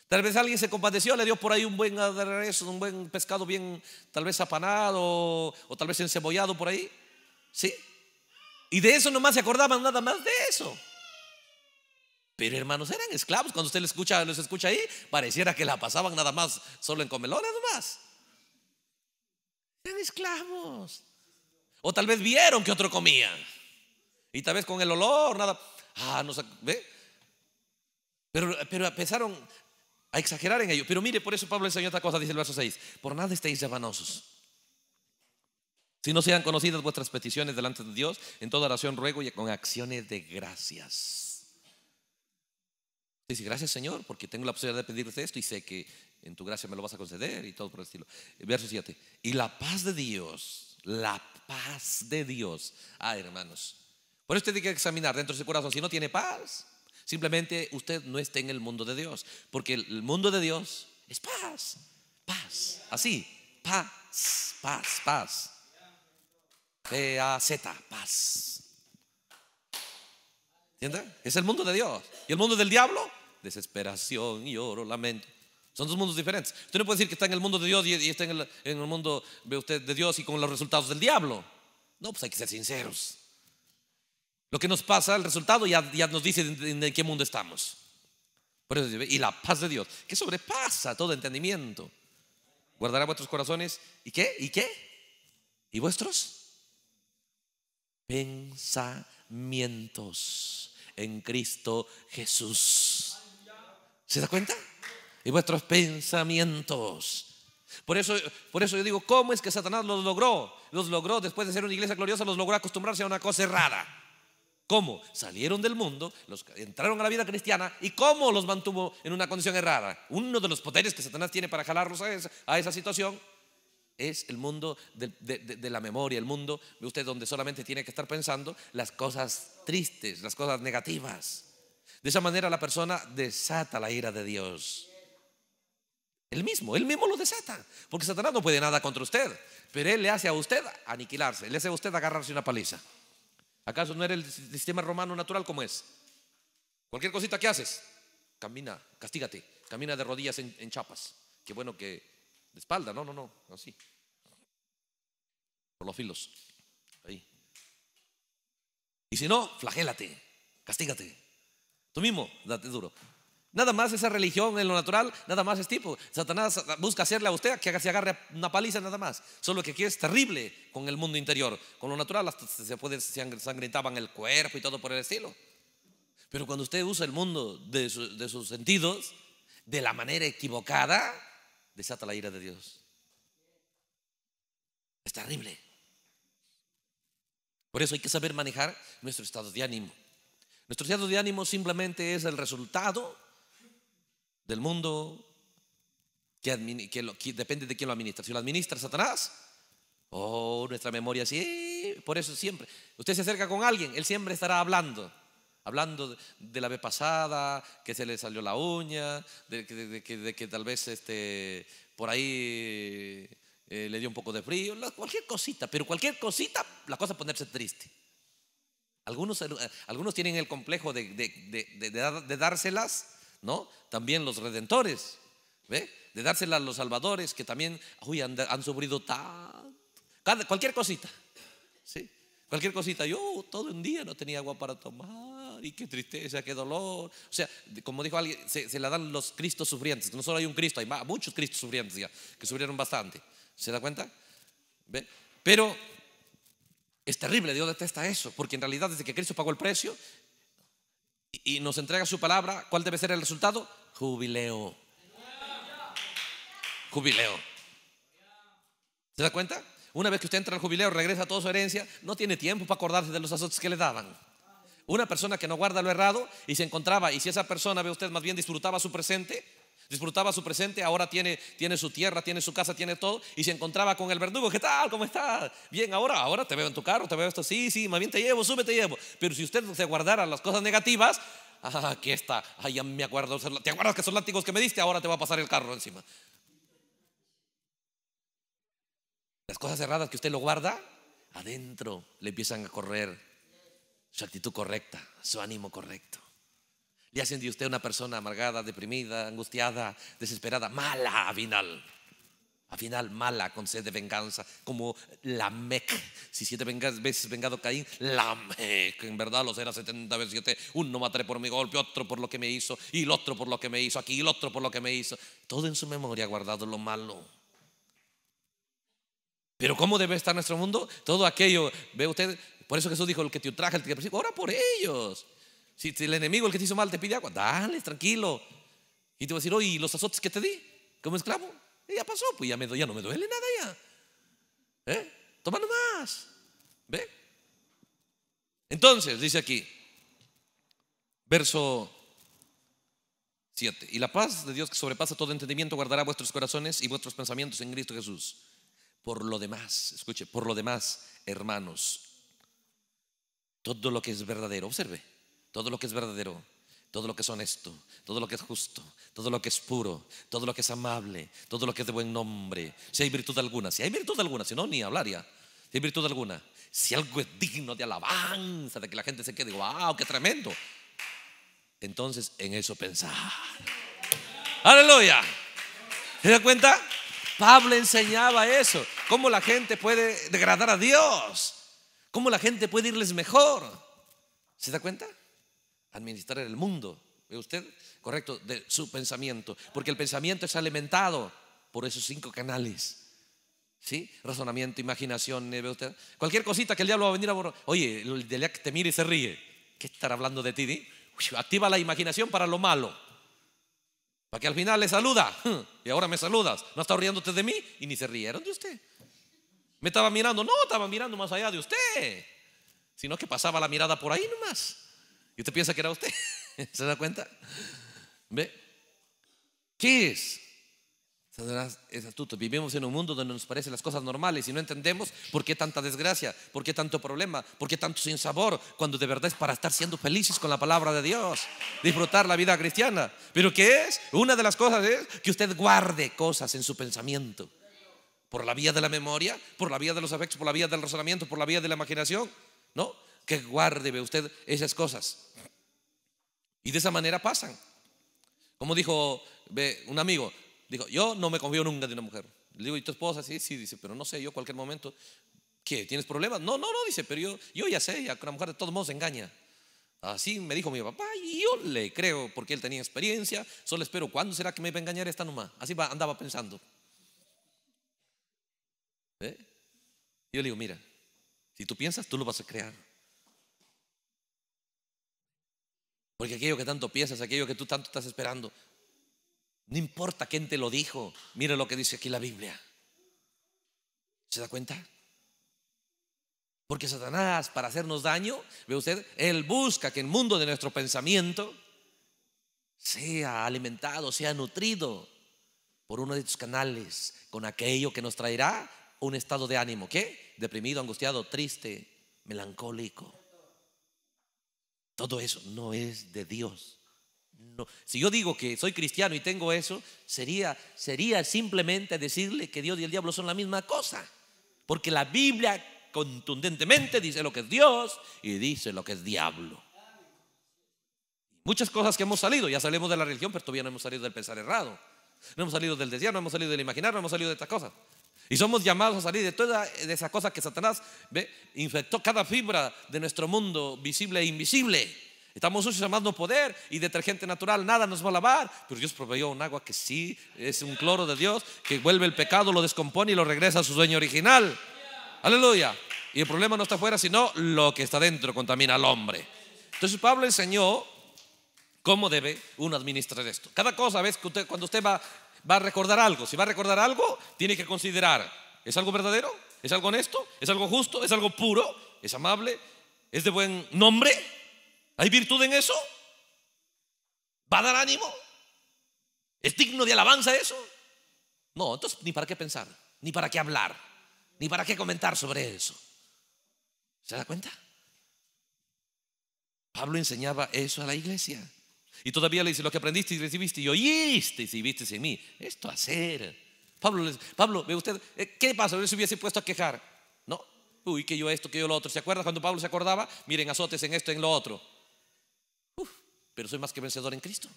Tal vez alguien se compadeció, le dio por ahí un buen aderezo, un buen pescado bien, tal vez apanado o, o tal vez encebollado por ahí. ¿Sí? Y de eso nomás se acordaban nada más de eso. Pero hermanos, eran esclavos. Cuando usted los escucha, escucha ahí, pareciera que la pasaban nada más solo en comelones nomás. Eran esclavos. O tal vez vieron que otro comía. Y tal vez con el olor, nada. Ah, no ¿ve? Pero, empezaron a exagerar en ello. Pero mire, por eso Pablo enseñó otra cosa, dice el verso 6. Por nada estéis afanosos. Si no sean conocidas vuestras peticiones delante de Dios, en toda oración ruego y con acciones de gracias. Dice, gracias Señor, porque tengo la posibilidad de pedirte esto y sé que en tu gracia me lo vas a conceder y todo por el estilo. Verso 7. Y la paz de Dios, la paz de Dios. Ah, hermanos. Por eso usted tiene que examinar dentro de su corazón. Si no tiene paz, simplemente usted no está en el mundo de Dios. Porque el mundo de Dios es paz. Paz. Así. Paz, paz, paz. P-A-Z, paz. ¿Entiendes? Es el mundo de Dios. ¿Y el mundo del diablo? desesperación, lloro, lamento. Son dos mundos diferentes. Usted no puede decir que está en el mundo de Dios y está en el, mundo de usted de Dios y con los resultados del diablo. No, pues hay que ser sinceros. Lo que nos pasa, el resultado ya, nos dice en, qué mundo estamos. y la paz de Dios, que sobrepasa todo entendimiento, guardará vuestros corazones y qué, y qué, y vuestros pensamientos en Cristo Jesús. ¿Se da cuenta? Y vuestros pensamientos. Por eso, por eso yo digo, ¿cómo es que Satanás los logró? Los logró después de ser una iglesia gloriosa, los logró acostumbrarse a una cosa errada. ¿Cómo? Salieron del mundo, entraron a la vida cristiana y cómo los mantuvo en una condición errada. Uno de los poderes que Satanás tiene para jalarlos a esa, a esa situación es el mundo de, la memoria, el mundo de usted donde solamente tiene que estar pensando las cosas tristes, las cosas negativas. De esa manera la persona desata la ira de Dios. El mismo, él mismo lo desata. Porque Satanás no puede nada contra usted. Pero él le hace a usted aniquilarse. Le hace a usted agarrarse una paliza. ¿Acaso no era el sistema romano natural como es? Cualquier cosita que haces, camina, castígate. Camina de rodillas en, chapas. Qué bueno que de espalda. No, no, no. Así. Por los filos. Ahí. Y si no, flagélate. Castígate. Tú mismo, date duro. Nada más esa religión en lo natural, nada más es tipo. Satanás busca hacerle a usted que se agarre una paliza nada más. Solo que aquí es terrible con el mundo interior. Con lo natural hasta se, puede, se sangrentaban el cuerpo y todo por el estilo. Pero cuando usted usa el mundo de, de sus sentidos de la manera equivocada, desata la ira de Dios. Es terrible. Por eso hay que saber manejar nuestro estado de ánimo. Nuestro estado de ánimo simplemente es el resultado del mundo que, depende de quién lo administra. Si lo administra Satanás, oh, nuestra memoria sí, por eso siempre. Usted se acerca con alguien, él siempre estará hablando. Hablando de la vez pasada, que se le salió la uña, de, que tal vez este, por ahí eh, le dio un poco de frío, cualquier cosita, pero cualquier cosita, la cosa es ponerse triste. Algunos, eh, algunos tienen el complejo de, de, de, dárselas, ¿no? También los redentores, ¿ve? De dárselas a los salvadores que también, uy, han, sufrido tanto. cualquier cosita, ¿sí? Cualquier cosita, yo todo un día no tenía agua para tomar, y qué tristeza, qué dolor. O sea, como dijo alguien, se, la dan los Cristos sufrientes, no solo hay un Cristo, hay muchos Cristos sufrientes ya, que sufrieron bastante. ¿Se da cuenta? ¿Ve? Pero es terrible, Dios detesta eso, porque en realidad desde que Cristo pagó el precio y nos entrega su palabra, ¿cuál debe ser el resultado? Jubileo. Jubileo. ¿Se da cuenta? Una vez que usted entra al jubileo, regresa a toda su herencia, no tiene tiempo para acordarse de los azotes que le daban. Una persona que no guarda lo errado y se encontraba, y si esa persona, ve usted, más bien disfrutaba su presente, Disfrutaba su presente, ahora tiene, tiene su tierra, tiene su casa, tiene todo. Y se encontraba con el verdugo, ¿qué tal? ¿Cómo está? Bien, ahora, ahora te veo en tu carro, te veo esto. Sí, sí, más bien te llevo, sube, te llevo. Pero si usted se guardara las cosas negativas, ah, aquí está, ah, ya me acuerdo. ¿Te acuerdas que son látigos que me diste? Ahora te va a pasar el carro encima. Las cosas cerradas que usted lo guarda, adentro le empiezan a correr su actitud correcta, su ánimo correcto le hacen de usted una persona amargada, deprimida, angustiada, desesperada, mala a final. A final, mala con sed de venganza, como la Mec Si siete veces vengado Caín, Mec, En verdad los era setenta veces siete. Uno maté por mi golpe, otro por lo que me hizo, y el otro por lo que me hizo, aquí y el otro por lo que me hizo. Todo en su memoria guardado lo malo. Pero ¿cómo debe estar nuestro mundo? Todo aquello, ve usted, por eso Jesús dijo, el que te ultraja, el que te persigue, ora por ellos. Si el enemigo, el que te hizo mal, te pide agua, dale, tranquilo. Y te va a decir, oye, los azotes que te di como esclavo? ya pasó, pues ya, ya no me duele nada ya. ¿Eh? Toma nomás. ¿Ve? Entonces, dice aquí, verso 7, y la paz de Dios que sobrepasa todo entendimiento guardará vuestros corazones y vuestros pensamientos en Cristo Jesús. Por lo demás, escuche, por lo demás, hermanos, todo lo que es verdadero, observe todo lo que es verdadero, todo lo que es honesto, todo lo que es justo, todo lo que es puro, todo lo que es amable, todo lo que es de buen nombre, si hay virtud alguna, si hay virtud alguna, si no, ni hablaría, si hay virtud alguna, si algo es digno de alabanza, de que la gente se quede, wow, qué tremendo. Entonces en eso pensar. Aleluya. ¿Se da cuenta? Pablo enseñaba eso, cómo la gente puede degradar a Dios, cómo la gente puede irles mejor. ¿Se da cuenta? administrar el mundo. ¿Ve usted? Correcto, de su pensamiento. Porque el pensamiento es alimentado por esos cinco canales. ¿Sí? Razonamiento, imaginación, ¿eh? ¿ve usted? Cualquier cosita que el diablo va a venir a borrar. Oye, el día que te mire y se ríe. ¿Qué estará hablando de ti? Activa la imaginación para lo malo. Para que al final le saluda. Y ahora me saludas. No está riéndote de mí y ni se rieron de usted. Me estaba mirando. No, estaba mirando más allá de usted. Sino que pasaba la mirada por ahí nomás. Y usted piensa que era usted. ¿Se da cuenta? ¿Ve? ¿Qué es? es Vivimos en un mundo donde nos parecen las cosas normales y no entendemos por qué tanta desgracia, por qué tanto problema, por qué tanto sabor, cuando de verdad es para estar siendo felices con la palabra de Dios, disfrutar la vida cristiana. Pero ¿qué es? Una de las cosas es que usted guarde cosas en su pensamiento, por la vía de la memoria, por la vía de los afectos, por la vía del razonamiento, por la vía de la imaginación, ¿no? que guarde ve usted esas cosas. Y de esa manera pasan. Como dijo un amigo, dijo, yo no me confío nunca de una mujer. Le digo, ¿y tu esposa? Sí, sí, dice, pero no sé, yo cualquier momento, ¿qué? ¿Tienes problemas? No, no, no, dice, pero yo, yo ya sé, ya, una mujer de todos modos engaña. Así me dijo mi papá y yo le creo porque él tenía experiencia, solo espero, ¿cuándo será que me va a engañar esta nomás? Así andaba pensando. ¿Eh? Yo le digo, mira, si tú piensas, tú lo vas a crear. Porque aquello que tanto piensas, aquello que tú tanto estás esperando, no importa quién te lo dijo, mira lo que dice aquí la Biblia. ¿Se da cuenta? Porque Satanás, para hacernos daño, ve usted, él busca que el mundo de nuestro pensamiento sea alimentado, sea nutrido por uno de tus canales con aquello que nos traerá un estado de ánimo, ¿qué? Deprimido, angustiado, triste, melancólico. Todo eso no es de Dios. No. Si yo digo que soy cristiano y tengo eso, sería, sería simplemente decirle que Dios y el diablo son la misma cosa. Porque la Biblia contundentemente dice lo que es Dios y dice lo que es diablo. Muchas cosas que hemos salido, ya salimos de la religión, pero todavía no hemos salido del pensar errado. No hemos salido del desear, no hemos salido del imaginar, no hemos salido de estas cosas. Y somos llamados a salir de toda esa cosa que Satanás ¿ve? infectó cada fibra de nuestro mundo, visible e invisible. Estamos sucios a poder y detergente natural, nada nos va a lavar. Pero Dios proveyó un agua que sí es un cloro de Dios que vuelve el pecado, lo descompone y lo regresa a su dueño original. Aleluya. Y el problema no está afuera, sino lo que está dentro contamina al hombre. Entonces Pablo enseñó cómo debe uno administrar esto. Cada cosa, ¿ves? Cuando usted va va a recordar algo. Si va a recordar algo, tiene que considerar, ¿es algo verdadero? ¿Es algo honesto? ¿Es algo justo? ¿Es algo puro? ¿Es amable? ¿Es de buen nombre? ¿Hay virtud en eso? ¿Va a dar ánimo? ¿Es digno de alabanza eso? No, entonces ni para qué pensar, ni para qué hablar, ni para qué comentar sobre eso. ¿Se da cuenta? Pablo enseñaba eso a la iglesia. Y todavía le dice, lo que aprendiste y recibiste y oíste y viste en mí, esto hacer. Pablo, Pablo, ve usted, eh, ¿qué pasa? se hubiese puesto a quejar. No, uy, que yo esto, que yo lo otro. ¿Se acuerda cuando Pablo se acordaba? Miren, azotes en esto, en lo otro. Uf, pero soy más que vencedor en Cristo.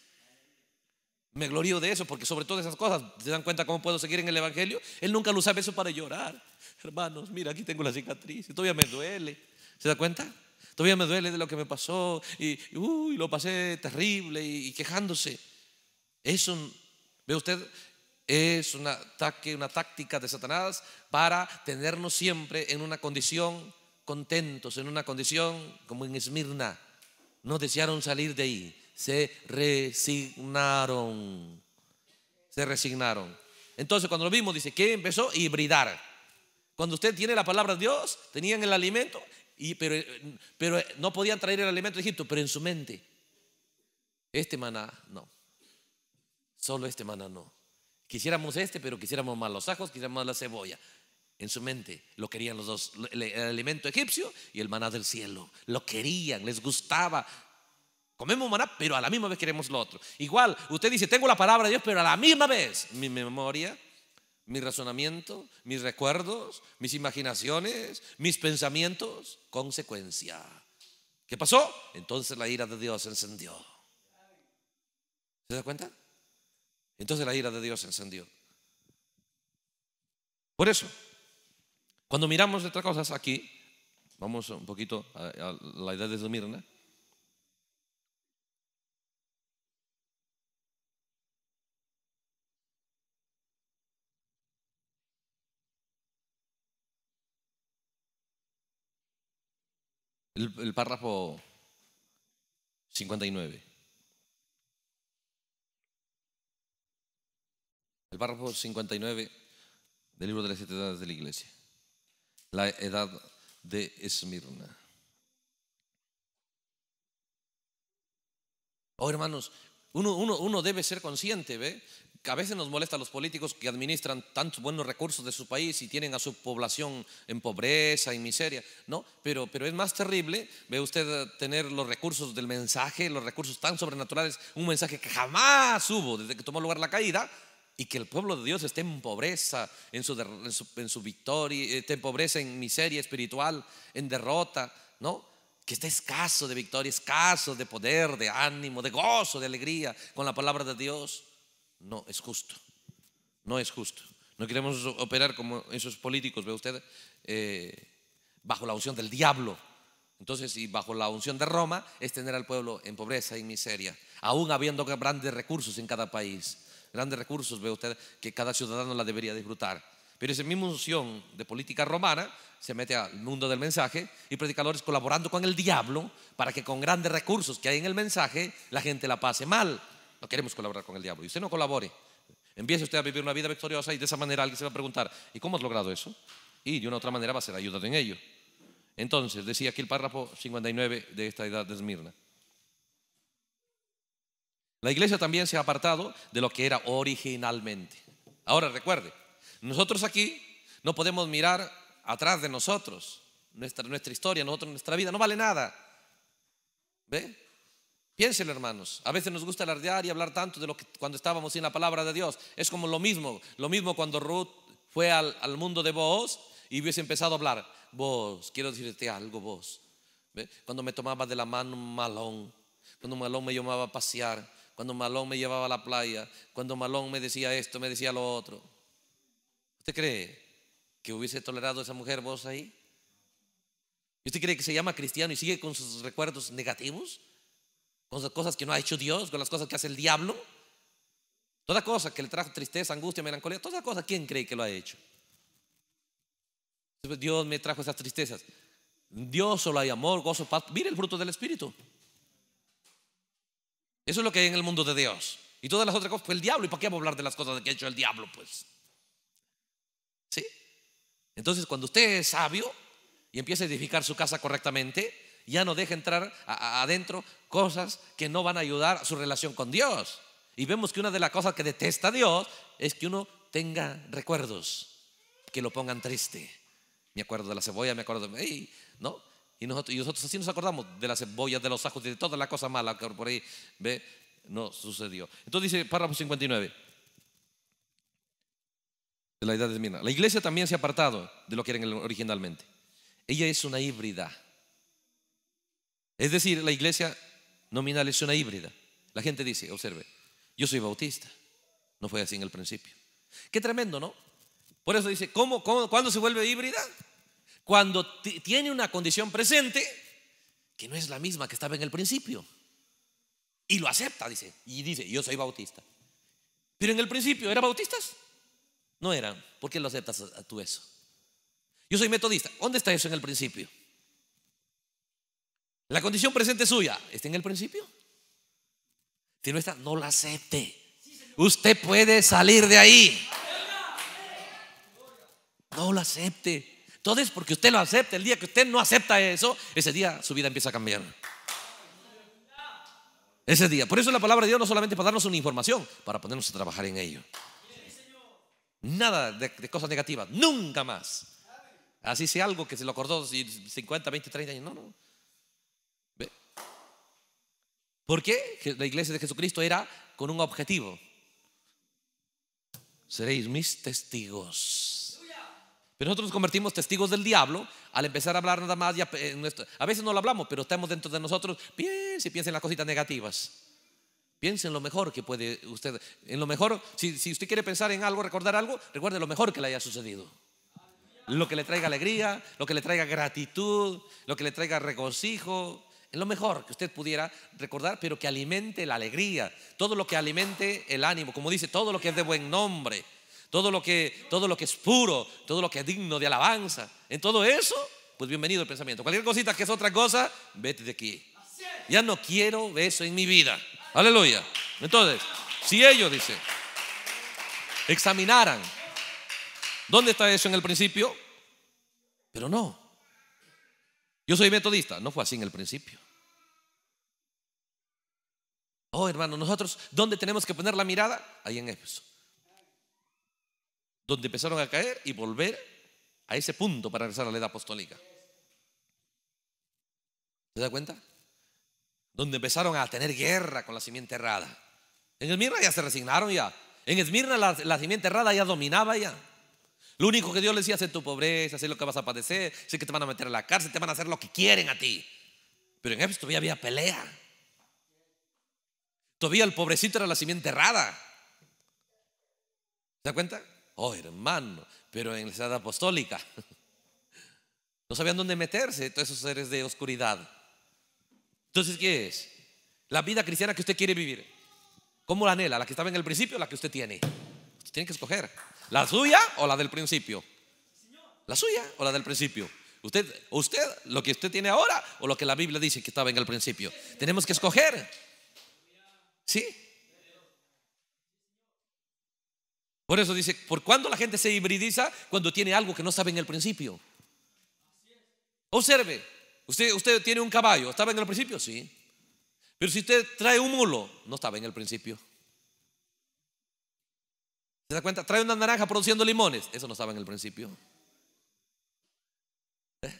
Me glorío de eso porque sobre todas esas cosas, ¿se dan cuenta cómo puedo seguir en el Evangelio? Él nunca lo usaba eso para llorar. Hermanos, mira, aquí tengo la cicatriz y todavía me duele. ¿Se da cuenta? Todavía me duele de lo que me pasó y, lo pasé terrible y, quejándose. Eso, ve usted, es un ataque, una táctica de Satanás para tenernos siempre en una condición contentos, en una condición como en Esmirna. No desearon salir de ahí, se resignaron. Se resignaron. Entonces, cuando lo vimos, dice que empezó a hibridar. Cuando usted tiene la palabra de Dios, tenían el alimento, pero, eh, eh, no podían traer el alimento de Egipto, pero en su mente, este maná no. Solo este maná no. Quisiéramos este, pero quisiéramos más los ajos, quisiéramos más la cebolla. En su mente lo querían los dos, el, el alimento egipcio y el maná del cielo. Lo querían, les gustaba. Comemos maná, pero a la misma vez queremos lo otro. Igual, usted dice, tengo la palabra de Dios, pero a la misma vez mi memoria mi razonamiento, mis recuerdos, mis imaginaciones, mis pensamientos, consecuencia. ¿Qué pasó? Entonces la ira de Dios se encendió. ¿Se da cuenta? Entonces la ira de Dios se encendió. Por eso, cuando miramos otras cosas aquí, vamos un poquito a, la idea de Mirna, el, párrafo 59. El párrafo 59 del libro de las siete edades de la iglesia. La edad de Esmirna. Oh, hermanos, uno, uno, debe ser consciente, ¿ve? a veces nos molesta a los políticos que administran tantos buenos recursos de su país y tienen a su población en pobreza, en miseria, ¿no? Pero, pero es más terrible, ve usted tener los recursos del mensaje, los recursos tan sobrenaturales, un mensaje que jamás hubo desde que tomó lugar la caída, y que el pueblo de Dios esté en pobreza, en su, en su, victoria, esté en pobreza, en miseria espiritual, en derrota, ¿no? que esté escaso de victoria, escaso de poder, de ánimo, de gozo, de alegría con la palabra de Dios no es justo. No es justo. No queremos operar como esos políticos, ve usted, eh, bajo la unción del diablo. Entonces, y bajo la unción de Roma, es tener al pueblo en pobreza y miseria, aún habiendo grandes recursos en cada país, grandes recursos, ve usted, que cada ciudadano la debería disfrutar. Pero esa misma unción de política romana se mete al mundo del mensaje y predicadores colaborando con el diablo para que con grandes recursos que hay en el mensaje la gente la pase mal. No queremos colaborar con el diablo. Y usted no colabore. Empiece usted a vivir una vida victoriosa y de esa manera alguien se va a preguntar, ¿y cómo has logrado eso? Y de una otra manera va a ser ayudado en ello. Entonces, decía aquí el párrafo 59 de esta edad de Esmirna. La iglesia también se ha apartado de lo que era originalmente. Ahora recuerde, nosotros aquí no podemos mirar atrás de nosotros. Nuestra, nuestra historia, nuestra vida no vale nada. ¿Ve? Piénselo, hermanos. A veces nos gusta alardear y hablar tanto de lo que cuando estábamos sin la palabra de Dios. Es como lo mismo, lo mismo cuando Ruth fue al, mundo de vos y hubiese empezado a hablar. Vos, quiero decirte algo, vos. Cuando me tomaba de la mano Malón, cuando Malón me llamaba a pasear, cuando Malón me llevaba a la playa, cuando Malón me decía esto, me decía lo otro. ¿Usted cree que hubiese tolerado a esa mujer vos ahí? ¿Y usted cree que se llama cristiano y sigue con sus recuerdos negativos? con las cosas que no ha hecho Dios, con las cosas que hace el diablo. Toda cosa que le trajo tristeza, angustia, melancolía, toda cosa, ¿quién cree que lo ha hecho? Dios me trajo esas tristezas. Dios solo hay amor, gozo, paz. Mire el fruto del Espíritu. Eso es lo que hay en el mundo de Dios. Y todas las otras cosas, pues el diablo. ¿Y para qué vamos a hablar de las cosas que ha hecho el diablo? Pues. ¿Sí? Entonces, cuando usted es sabio y empieza a edificar su casa correctamente, ya no deja entrar adentro cosas que no van a ayudar a su relación con Dios. Y vemos que una de las cosas que detesta Dios es que uno tenga recuerdos que lo pongan triste. Me acuerdo de la cebolla, me acuerdo de... ¿no? Y nosotros, así nos acordamos de la cebolla, de los ajos, de toda la cosa mala que por ahí ve, no sucedió. Entonces dice párrafo 59 la edad de La iglesia también se ha apartado de lo que era originalmente. Ella es una híbrida es decir, la iglesia nominal es una híbrida. La gente dice, observe, yo soy bautista. No fue así en el principio. Qué tremendo, ¿no? Por eso dice, ¿cómo, cuándo se vuelve híbrida? Cuando tiene una condición presente que no es la misma que estaba en el principio. Y lo acepta, dice. Y dice, yo soy bautista. Pero en el principio, era bautistas? No eran. ¿Por qué lo aceptas tú eso? Yo soy metodista. ¿Dónde está eso en el principio? La condición presente suya está en el principio. Si no está, no la acepte. Usted puede salir de ahí. No la acepte. Todo es porque usted lo acepta, el día que usted no acepta eso, ese día su vida empieza a cambiar. Ese día. Por eso la palabra de Dios no solamente para darnos una información, para ponernos a trabajar en ello. Nada de, de cosas negativas, nunca más. Así sea algo que se lo acordó 50, 20, 30 años. No, no. Porque la iglesia de Jesucristo era con un objetivo. Seréis mis testigos. Pero nosotros nos convertimos testigos del diablo al empezar a hablar nada más. Eh, a veces no lo hablamos, pero estamos dentro de nosotros. Piense, piensen en las cositas negativas. Piense en lo mejor que puede usted. En lo mejor, si, si usted quiere pensar en algo, recordar algo, recuerde lo mejor que le haya sucedido lo que le traiga alegría, lo que le traiga gratitud, lo que le traiga regocijo, es lo mejor que usted pudiera recordar, pero que alimente la alegría, todo lo que alimente el ánimo, como dice, todo lo que es de buen nombre, todo lo que, todo lo que es puro, todo lo que es digno de alabanza. En todo eso, pues bienvenido el pensamiento. Cualquier cosita que es otra cosa, vete de aquí. Ya no quiero eso en mi vida. Aleluya. Entonces, si ellos, dice, examinaran, ¿dónde está eso en el principio? Pero no. Yo soy metodista, no fue así en el principio. Oh, hermano, nosotros, ¿dónde tenemos que poner la mirada? Ahí en Éfeso. Donde empezaron a caer y volver a ese punto para regresar a la edad apostólica. ¿Se da cuenta? Donde empezaron a tener guerra con la simiente errada. En Esmirna ya se resignaron ya. En Esmirna la, simiente errada ya dominaba ya. Lo único que Dios le decía es tu pobreza, sé lo que vas a padecer, sé que te van a meter a la cárcel, te van a hacer lo que quieren a ti. Pero en Éfeso todavía había pelea. Todavía el pobrecito era la simiente errada. ¿Se da cuenta? Oh, hermano, pero en la edad apostólica. No sabían dónde meterse todos esos seres de oscuridad. Entonces, ¿qué es? La vida cristiana que usted quiere vivir. ¿Cómo la anhela? ¿La que estaba en el principio o la que usted tiene? Usted tiene que escoger. ¿La suya o la del principio? ¿La suya o la del principio? Usted, usted, lo que usted tiene ahora o lo que la Biblia dice que estaba en el principio. Tenemos que escoger. ¿Sí? Por eso dice, ¿por cuándo la gente se hibridiza? Cuando tiene algo que no sabe en el principio. Observe, usted, usted tiene un caballo, ¿estaba en el principio? Sí. Pero si usted trae un mulo, no estaba en el principio. ¿Se da cuenta? Trae una naranja produciendo limones, eso no estaba en el principio. ¿Eh?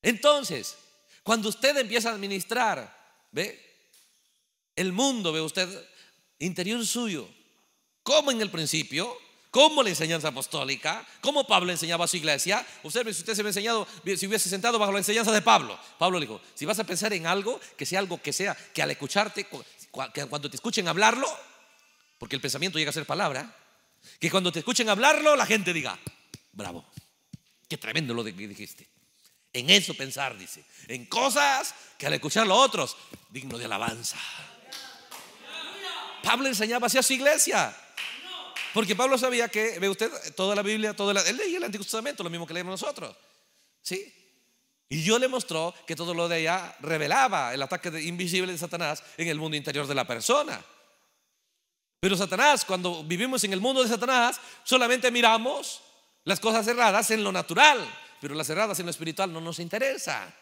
Entonces, cuando usted empieza a administrar, ¿ve? El mundo, ve usted, interior suyo. Como en el principio, como la enseñanza apostólica, como Pablo enseñaba a su iglesia. Observe si usted se enseñado, si hubiese sentado bajo la enseñanza de Pablo, Pablo le dijo: si vas a pensar en algo, que sea algo que sea, que al escucharte, que cuando te escuchen hablarlo, porque el pensamiento llega a ser palabra, que cuando te escuchen hablarlo, la gente diga: bravo, qué tremendo lo que dijiste. En eso pensar, dice, en cosas que al escuchar los otros, digno de alabanza. Pablo enseñaba hacia a su iglesia. Porque Pablo sabía que, ve usted, toda la Biblia, toda la, él leía el Antiguo Testamento, lo mismo que leemos nosotros. ¿Sí? Y yo le mostró que todo lo de allá revelaba el ataque invisible de Satanás en el mundo interior de la persona. Pero Satanás, cuando vivimos en el mundo de Satanás, solamente miramos las cosas cerradas en lo natural, pero las cerradas en lo espiritual no nos interesa.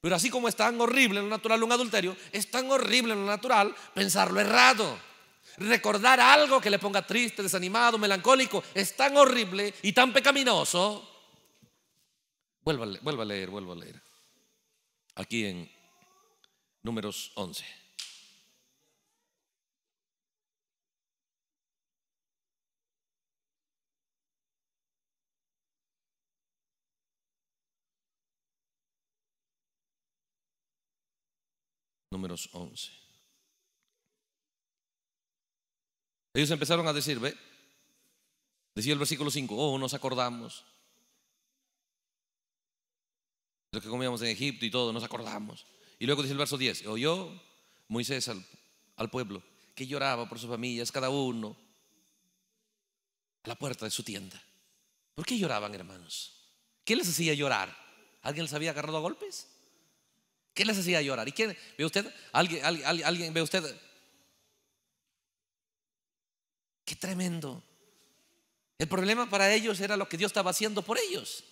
Pero así como es tan horrible en lo natural un adulterio, es tan horrible en lo natural pensarlo errado. Recordar algo que le ponga triste, desanimado, melancólico, es tan horrible y tan pecaminoso. Vuelvo a leer, vuelva a leer. Aquí en números 11. números 11. Ellos empezaron a decir, ve, decía el versículo 5, oh, nos acordamos. Lo que comíamos en Egipto y todo, nos acordamos. Y luego dice el verso 10, oyó Moisés al, al pueblo que lloraba por sus familias, cada uno, a la puerta de su tienda. ¿Por qué lloraban, hermanos? ¿Qué les hacía llorar? ¿Alguien les había agarrado a golpes? ¿Qué les hacía llorar? ¿Y quién? ¿Ve usted? ¿Alguien, alguien, ve usted? Qué tremendo. El problema para ellos era lo que Dios estaba haciendo por ellos.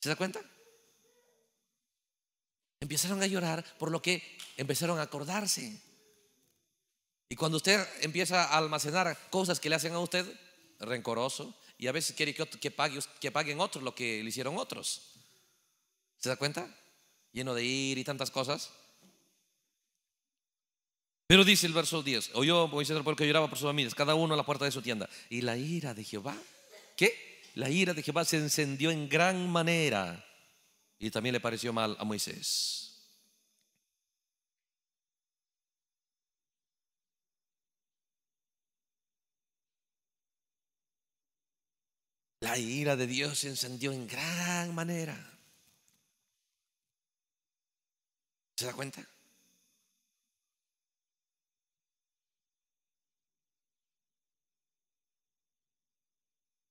¿Se da cuenta? Empezaron a llorar por lo que empezaron a acordarse. Y cuando usted empieza a almacenar cosas que le hacen a usted, rencoroso, y a veces quiere que, que paguen otros lo que le hicieron otros. ¿Se da cuenta? lleno de ir y tantas cosas. Pero dice el verso 10, oyó Moisés el pueblo que lloraba por sus familias, cada uno a la puerta de su tienda. Y la ira de Jehová, ¿qué? La ira de Jehová se encendió en gran manera y también le pareció mal a Moisés. La ira de Dios se encendió en gran manera. ¿Se da cuenta?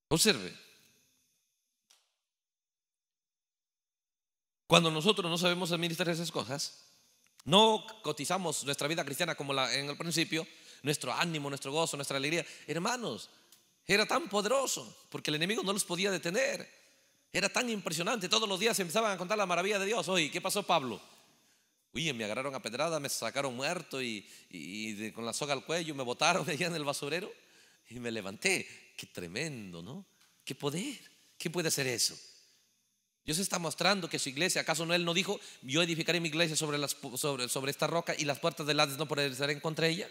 Observe. Cuando nosotros no sabemos administrar esas cosas, no cotizamos nuestra vida cristiana como la, en el principio, nuestro ánimo, nuestro gozo, nuestra alegría. Hermanos, era tan poderoso porque el enemigo no los podía detener. Era tan impresionante. Todos los días se empezaban a contar la maravilla de Dios. Oye, ¿qué pasó Pablo? Uy, me agarraron a pedrada, me sacaron muerto y, y, con la soga al cuello me botaron allá en el basurero y me levanté. Qué tremendo, ¿no? Qué poder. ¿Qué puede hacer eso? Dios está mostrando que su iglesia, ¿acaso no él no dijo, yo edificaré mi iglesia sobre, las, sobre, sobre esta roca y las puertas del Hades no prevalecerán contra ella?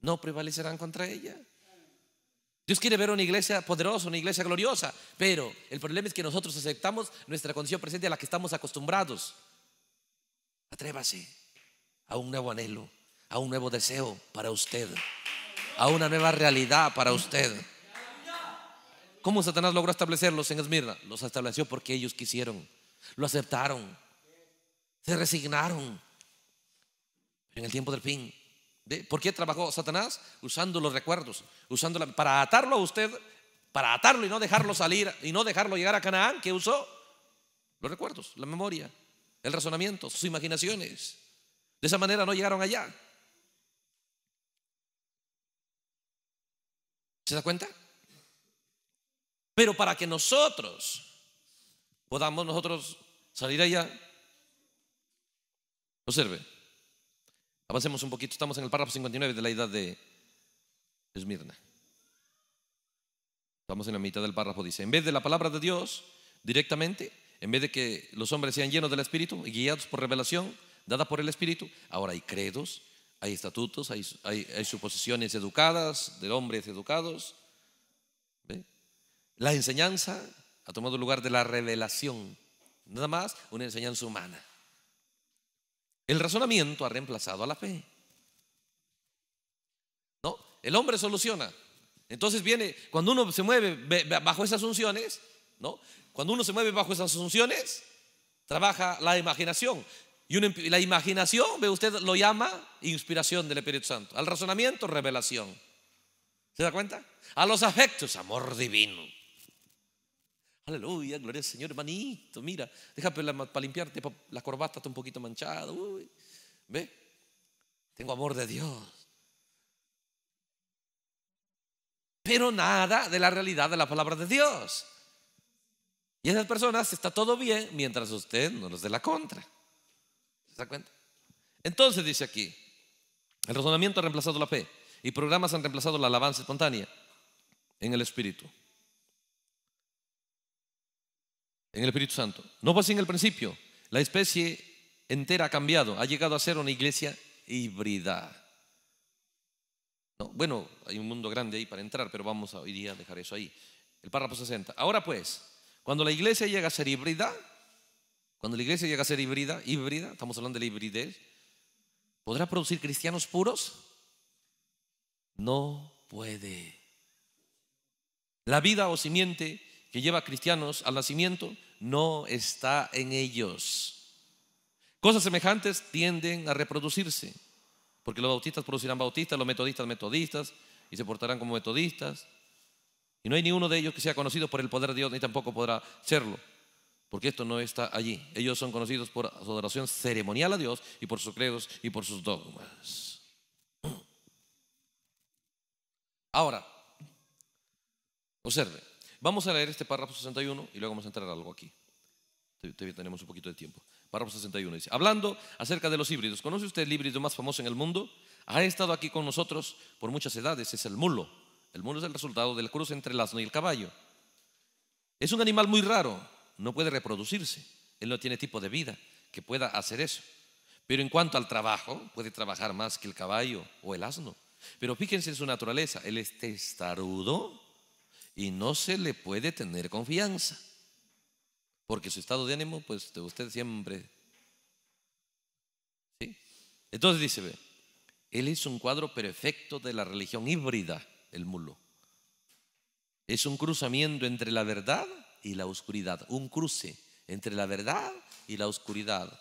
No prevalecerán contra ella. Dios quiere ver una iglesia poderosa, una iglesia gloriosa, pero el problema es que nosotros aceptamos nuestra condición presente a la que estamos acostumbrados. Atrévase a un nuevo anhelo, a un nuevo deseo para usted, a una nueva realidad para usted. ¿Cómo Satanás logró establecerlos en Esmirna? Los estableció porque ellos quisieron, lo aceptaron, se resignaron en el tiempo del fin. ¿Por qué trabajó Satanás? Usando los recuerdos, usando para atarlo a usted, para atarlo y no dejarlo salir y no dejarlo llegar a Canaán, que usó los recuerdos, la memoria el razonamiento, sus imaginaciones. De esa manera no llegaron allá. ¿Se da cuenta? Pero para que nosotros podamos nosotros salir allá, observe, avancemos un poquito, estamos en el párrafo 59 de la edad de Esmirna. Estamos en la mitad del párrafo, dice, en vez de la palabra de Dios, directamente en vez de que los hombres sean llenos del Espíritu y guiados por revelación dada por el Espíritu, ahora hay credos, hay estatutos, hay, suposiciones educadas, de hombres educados. La enseñanza ha tomado lugar de la revelación, nada más una enseñanza humana. El razonamiento ha reemplazado a la fe. No, el hombre soluciona. Entonces viene, cuando uno se mueve bajo esas unciones, cuando uno se mueve bajo esas asunciones, trabaja la imaginación. Y la imaginación, ve usted, lo llama inspiración del Espíritu Santo. Al razonamiento, revelación. ¿Se da cuenta? A los afectos, amor divino. Aleluya, gloria al Señor, hermanito. Mira, déjame para limpiarte, la corbata está un poquito manchada. ¿Ve? Tengo amor de Dios. Pero nada de la realidad de la palabra de Dios. Y esas personas está todo bien mientras usted no nos dé la contra. ¿Se da cuenta? Entonces dice aquí, el razonamiento ha reemplazado la fe y programas han reemplazado la alabanza espontánea en el Espíritu. En el Espíritu Santo. No fue así en el principio. La especie entera ha cambiado, ha llegado a ser una iglesia híbrida. bueno, hay un mundo grande ahí para entrar, pero vamos a hoy día a dejar eso ahí. El párrafo 60. Ahora pues, cuando la iglesia llega a ser híbrida, cuando la iglesia llega a ser híbrida, híbrida, estamos hablando de la hibridez, ¿podrá producir cristianos puros? No puede. La vida o simiente que lleva a cristianos al nacimiento no está en ellos. Cosas semejantes tienden a reproducirse, porque los bautistas producirán bautistas, los metodistas metodistas, y se portarán como metodistas, y no hay ninguno de ellos que sea conocido por el poder de Dios, ni tampoco podrá serlo, porque esto no está allí. Ellos son conocidos por su adoración ceremonial a Dios y por sus credos y por sus dogmas. Ahora, observe, vamos a leer este párrafo 61 y luego vamos a entrar algo aquí. tenemos un poquito de tiempo. Párrafo 61 dice, hablando acerca de los híbridos, ¿conoce usted el híbrido más famoso en el mundo? Ha estado aquí con nosotros por muchas edades, es el mulo. El mundo es el resultado del cruce entre el asno y el caballo. Es un animal muy raro, no puede reproducirse, él no tiene tipo de vida que pueda hacer eso. Pero en cuanto al trabajo, puede trabajar más que el caballo o el asno. Pero fíjense en su naturaleza, él es testarudo y no se le puede tener confianza. Porque su estado de ánimo, pues usted siempre. ¿sí? Entonces dice, él es un cuadro perfecto de la religión híbrida el mulo. Es un cruzamiento entre la verdad y la oscuridad, un cruce entre la verdad y la oscuridad.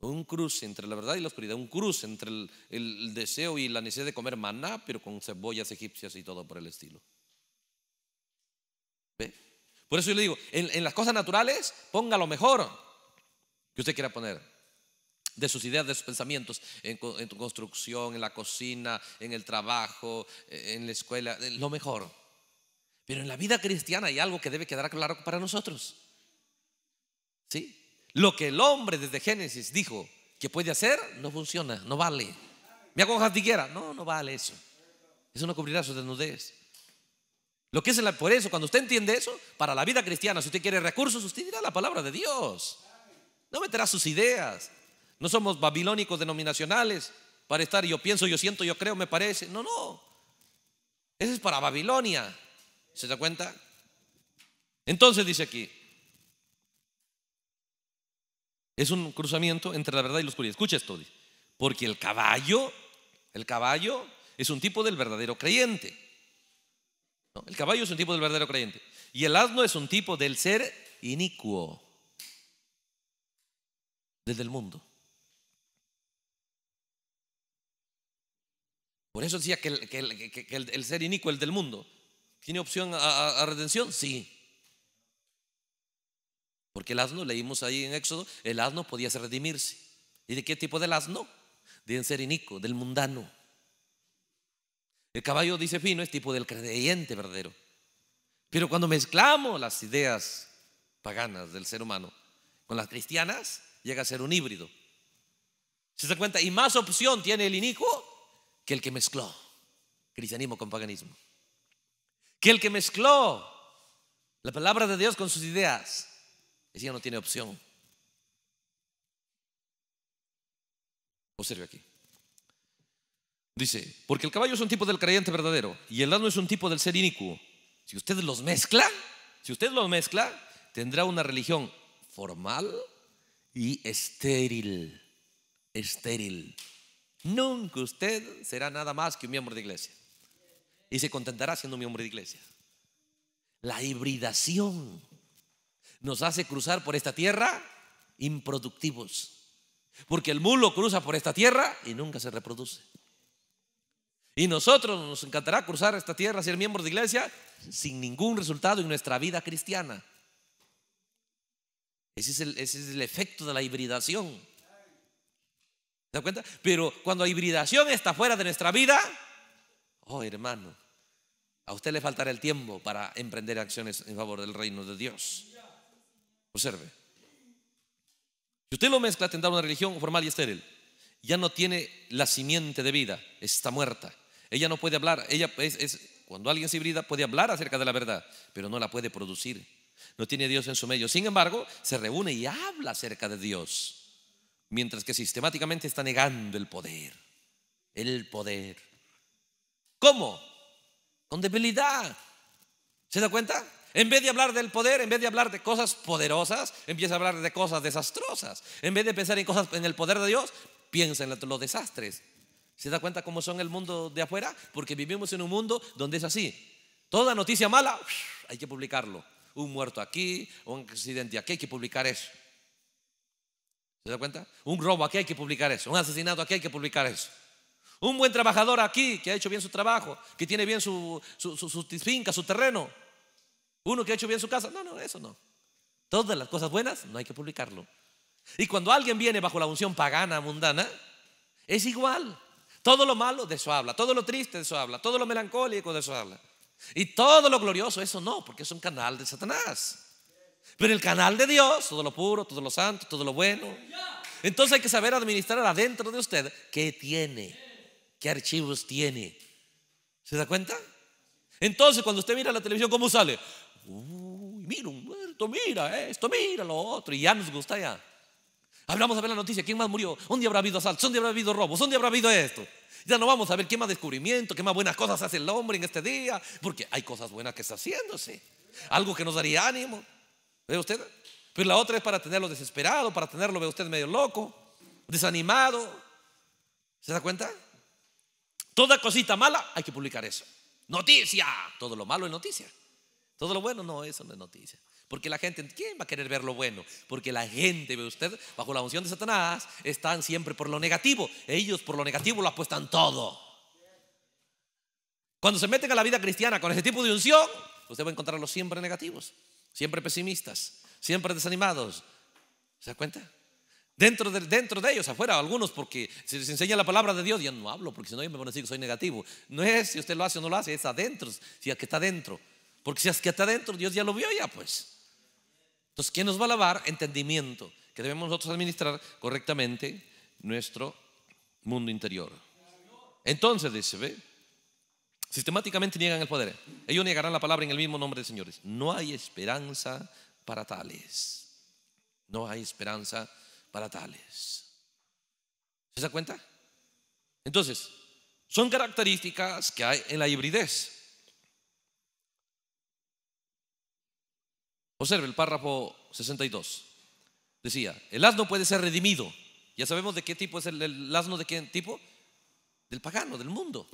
Un cruce entre la verdad y la oscuridad, un cruce entre el, deseo y la necesidad de comer maná, pero con cebollas egipcias y todo por el estilo. Por eso yo le digo, en las cosas naturales, ponga lo mejor que usted quiera poner de sus ideas, de sus pensamientos, en, tu construcción, en la cocina, en el trabajo, en la escuela, lo mejor. Pero en la vida cristiana hay algo que debe quedar claro para nosotros. ¿Sí? Lo que el hombre desde Génesis dijo que puede hacer, no funciona, no vale. me hago jantiguera, no, no vale eso. Eso no cubrirá su desnudez. Lo que es la, por eso, cuando usted entiende eso, para la vida cristiana, si usted quiere recursos, usted dirá la palabra de Dios. No meterá sus ideas, no somos babilónicos denominacionales para estar yo pienso, yo siento, yo creo, me parece. No, no. Ese es para Babilonia. ¿Se da cuenta? Entonces dice aquí, es un cruzamiento entre la verdad y la oscuridad. Escucha esto, porque el caballo, el caballo es un tipo del verdadero creyente. El caballo es un tipo del verdadero creyente. Y el asno es un tipo del ser inicuo desde el mundo. Por eso decía que el, ser inico el del mundo, ¿tiene opción a, redención? Sí. Porque el asno, leímos ahí en Éxodo, el asno podía redimirse. ¿Y de qué tipo del asno? De ser inico, del mundano. El caballo, dice Fino, es tipo del creyente verdadero. Pero cuando mezclamos las ideas paganas del ser humano con las cristianas, llega a ser un híbrido. ¿Se da cuenta? Y más opción tiene el inicuo que el que mezcló cristianismo con paganismo. Que el que mezcló la palabra de Dios con sus ideas, ese ya no tiene opción. Observe aquí. Dice, porque el caballo es un tipo del creyente verdadero y el asno es un tipo del ser inicuo. Si usted los mezcla, si usted los mezcla, tendrá una religión formal y estéril. Estéril. Nunca usted será nada más que un miembro de iglesia. Y se contentará siendo un miembro de iglesia. La hibridación nos hace cruzar por esta tierra improductivos. Porque el mulo cruza por esta tierra y nunca se reproduce. Y nosotros nos encantará cruzar esta tierra, ser miembro de iglesia, sin ningún resultado en nuestra vida cristiana. ese es el efecto de la hibridación cuenta? Pero cuando la hibridación está fuera de nuestra vida, oh hermano, a usted le faltará el tiempo para emprender acciones en favor del reino de Dios. Observe. Si usted lo mezcla, tendrá una religión formal y estéril. Ya no tiene la simiente de vida, está muerta. Ella no puede hablar. Ella es, es, cuando alguien se hibrida puede hablar acerca de la verdad, pero no la puede producir. No tiene Dios en su medio. Sin embargo, se reúne y habla acerca de Dios mientras que sistemáticamente está negando el poder, el poder. ¿Cómo? Con debilidad. ¿Se da cuenta? En vez de hablar del poder, en vez de hablar de cosas poderosas, empieza a hablar de cosas desastrosas. En vez de pensar en cosas en el poder de Dios, piensa en los desastres. ¿Se da cuenta cómo son el mundo de afuera? Porque vivimos en un mundo donde es así. Toda noticia mala, hay que publicarlo. Un muerto aquí, un accidente aquí, hay que publicar eso. ¿Se da cuenta? Un robo, aquí hay que publicar eso. Un asesinato, aquí hay que publicar eso. Un buen trabajador aquí que ha hecho bien su trabajo, que tiene bien su, su, su, su finca, su terreno. Uno que ha hecho bien su casa. No, no, eso no. Todas las cosas buenas no hay que publicarlo. Y cuando alguien viene bajo la unción pagana, mundana, es igual. Todo lo malo de eso habla, todo lo triste de eso habla, todo lo melancólico de eso habla. Y todo lo glorioso, eso no, porque es un canal de Satanás. Pero el canal de Dios, todo lo puro, todo lo santo, todo lo bueno. Entonces hay que saber administrar adentro de usted qué tiene, qué archivos tiene. ¿Se da cuenta? Entonces cuando usted mira la televisión, ¿cómo sale? Uy, mira un muerto, mira esto, mira lo otro. Y ya nos gusta ya. Hablamos a ver la noticia, quién más murió, dónde habrá habido asaltos, dónde habrá habido robos, dónde habrá habido esto. Ya no vamos a ver qué más descubrimiento, qué más buenas cosas hace el hombre en este día, porque hay cosas buenas que está haciéndose. Algo que nos daría ánimo. ¿Ve usted? Pero la otra es para tenerlo desesperado, para tenerlo, ve usted, medio loco, desanimado. ¿Se da cuenta? Toda cosita mala hay que publicar eso. Noticia. Todo lo malo es noticia. Todo lo bueno no, eso no es noticia. Porque la gente, ¿quién va a querer ver lo bueno? Porque la gente, ve usted, bajo la unción de Satanás, están siempre por lo negativo. Ellos por lo negativo lo apuestan todo. Cuando se meten a la vida cristiana con ese tipo de unción, usted va a encontrarlos siempre negativos siempre pesimistas, siempre desanimados. ¿Se da cuenta? Dentro de, ellos, afuera, algunos, porque si les enseña la palabra de Dios, ya no hablo, porque si no, me van a decir que soy negativo. No es si usted lo hace o no lo hace, es adentro, si es que está adentro. Porque si es que está adentro, Dios ya lo vio ya, pues. Entonces, ¿quién nos va a lavar? Entendimiento, que debemos nosotros administrar correctamente nuestro mundo interior. Entonces, dice, ¿ve? Sistemáticamente niegan el poder. Ellos negarán la palabra en el mismo nombre de señores. No hay esperanza para tales. No hay esperanza para tales. ¿Se da cuenta? Entonces, son características que hay en la hibridez. Observe el párrafo 62. Decía, el asno puede ser redimido. Ya sabemos de qué tipo es el, el asno, de qué tipo. Del pagano, del mundo.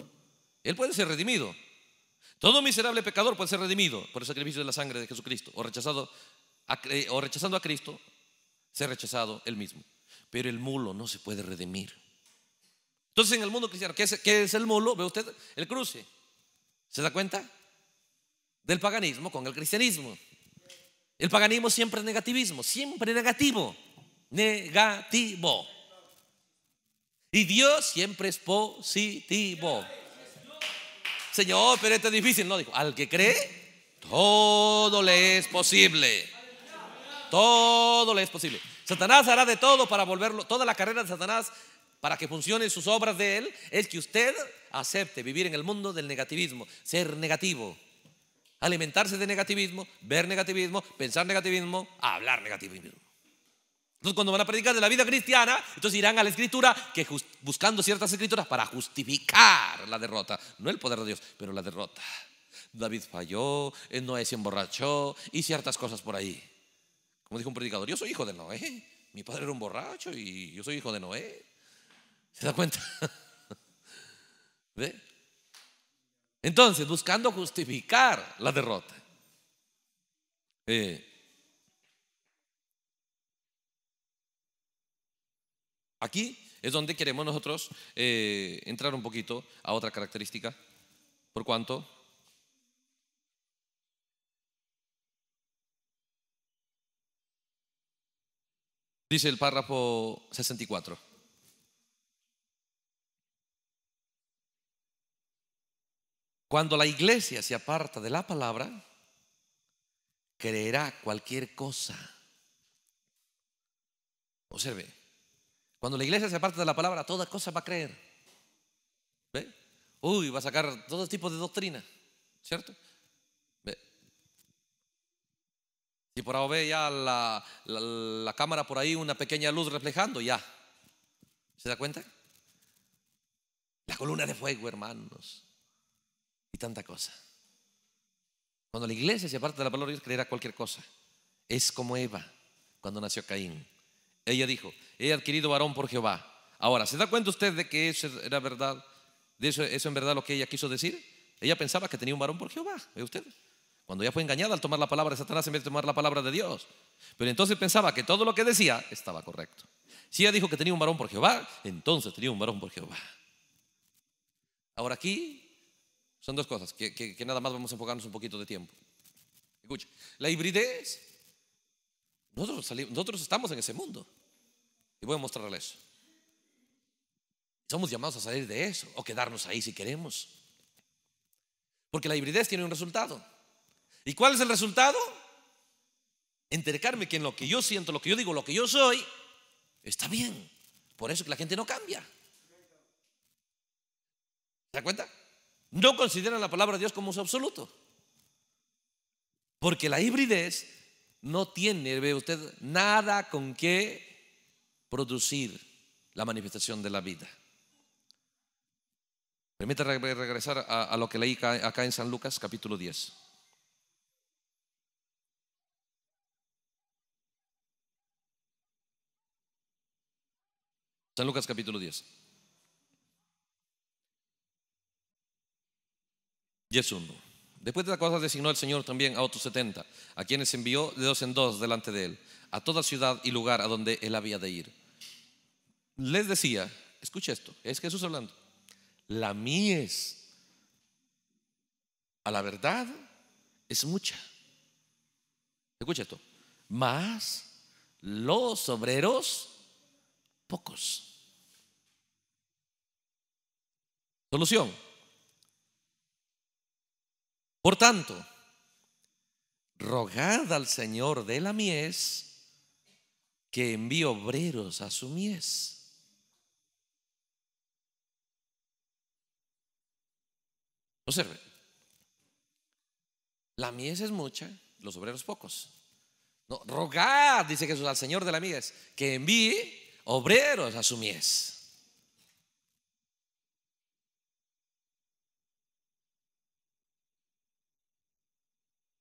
Él puede ser redimido. Todo miserable pecador puede ser redimido por el sacrificio de la sangre de Jesucristo o, rechazado o rechazando a Cristo, ser rechazado él mismo. Pero el mulo no se puede redimir. Entonces en el mundo cristiano, ¿qué es, qué es el mulo? ¿Ve usted? El cruce. ¿Se da cuenta? Del paganismo con el cristianismo. El paganismo siempre es negativismo, siempre negativo. Negativo. Y Dios siempre es positivo. Señor, pero esto es difícil. No, dijo, al que cree, todo le es posible. Todo le es posible. Satanás hará de todo para volverlo, toda la carrera de Satanás para que funcionen sus obras de él, es que usted acepte vivir en el mundo del negativismo, ser negativo, alimentarse de negativismo, ver negativismo, pensar negativismo, hablar negativismo. Entonces cuando van a predicar de la vida cristiana, entonces irán a la escritura que, just, buscando ciertas escrituras para justificar la derrota. No el poder de Dios, pero la derrota. David falló, Noé se emborrachó y ciertas cosas por ahí. Como dijo un predicador, yo soy hijo de Noé. Mi padre era un borracho y yo soy hijo de Noé. ¿Se da cuenta? ¿Ve? Entonces, buscando justificar la derrota. Eh, aquí es donde queremos nosotros eh, entrar un poquito a otra característica. Por cuanto dice el párrafo 64. Cuando la iglesia se aparta de la palabra, creerá cualquier cosa. Observe, cuando la iglesia se aparta de la palabra, toda cosa va a creer. ¿Ve? Uy, va a sacar todo tipo de doctrina, ¿cierto? ¿Ve? Si por ahí ve ya la, cámara por ahí una pequeña luz reflejando, ya. ¿Se da cuenta? La columna de fuego, hermanos. Y tanta cosa. Cuando la iglesia se aparta de la palabra, Dios creerá cualquier cosa. Es como Eva cuando nació Caín. Ella dijo, he adquirido varón por Jehová. Ahora, ¿se da cuenta usted de que eso era verdad? ¿De eso, eso en verdad lo que ella quiso decir? Ella pensaba que tenía un varón por Jehová, ¿ve usted? Cuando ella fue engañada al tomar la palabra de Satanás en vez de tomar la palabra de Dios. Pero entonces pensaba que todo lo que decía estaba correcto. Si ella dijo que tenía un varón por Jehová, entonces tenía un varón por Jehová. Ahora aquí son dos cosas que, nada más vamos a enfocarnos un poquito de tiempo. Escucha, la hibridez. nosotros estamos en ese mundo. Y voy a mostrarles. Somos llamados a salir de eso o quedarnos ahí si queremos. Porque la hibridez tiene un resultado. ¿Y cuál es el resultado? Entercarme que en lo que yo siento, lo que yo digo, lo que yo soy, está bien. Por eso que la gente no cambia. ¿Se da cuenta? No consideran la palabra de Dios como su absoluto. Porque la hibridez no tiene, ve usted, nada con qué producir la manifestación de la vida. Permítame regresar a, lo que leí acá, en San Lucas, capítulo 10. San Lucas capítulo 10. 10.1. Después de la cosa designó el Señor también a otros setenta, a quienes envió de dos en dos delante de él, a toda ciudad y lugar a donde él había de ir les decía, escucha esto, es Jesús hablando, la mies a la verdad es mucha. Escucha esto, más los obreros pocos. Solución. Por tanto, rogad al Señor de la mies que envíe obreros a su mies. Observe, la mies es mucha, los obreros pocos. No, rogad, dice Jesús al Señor de la mies, que envíe obreros a su mies.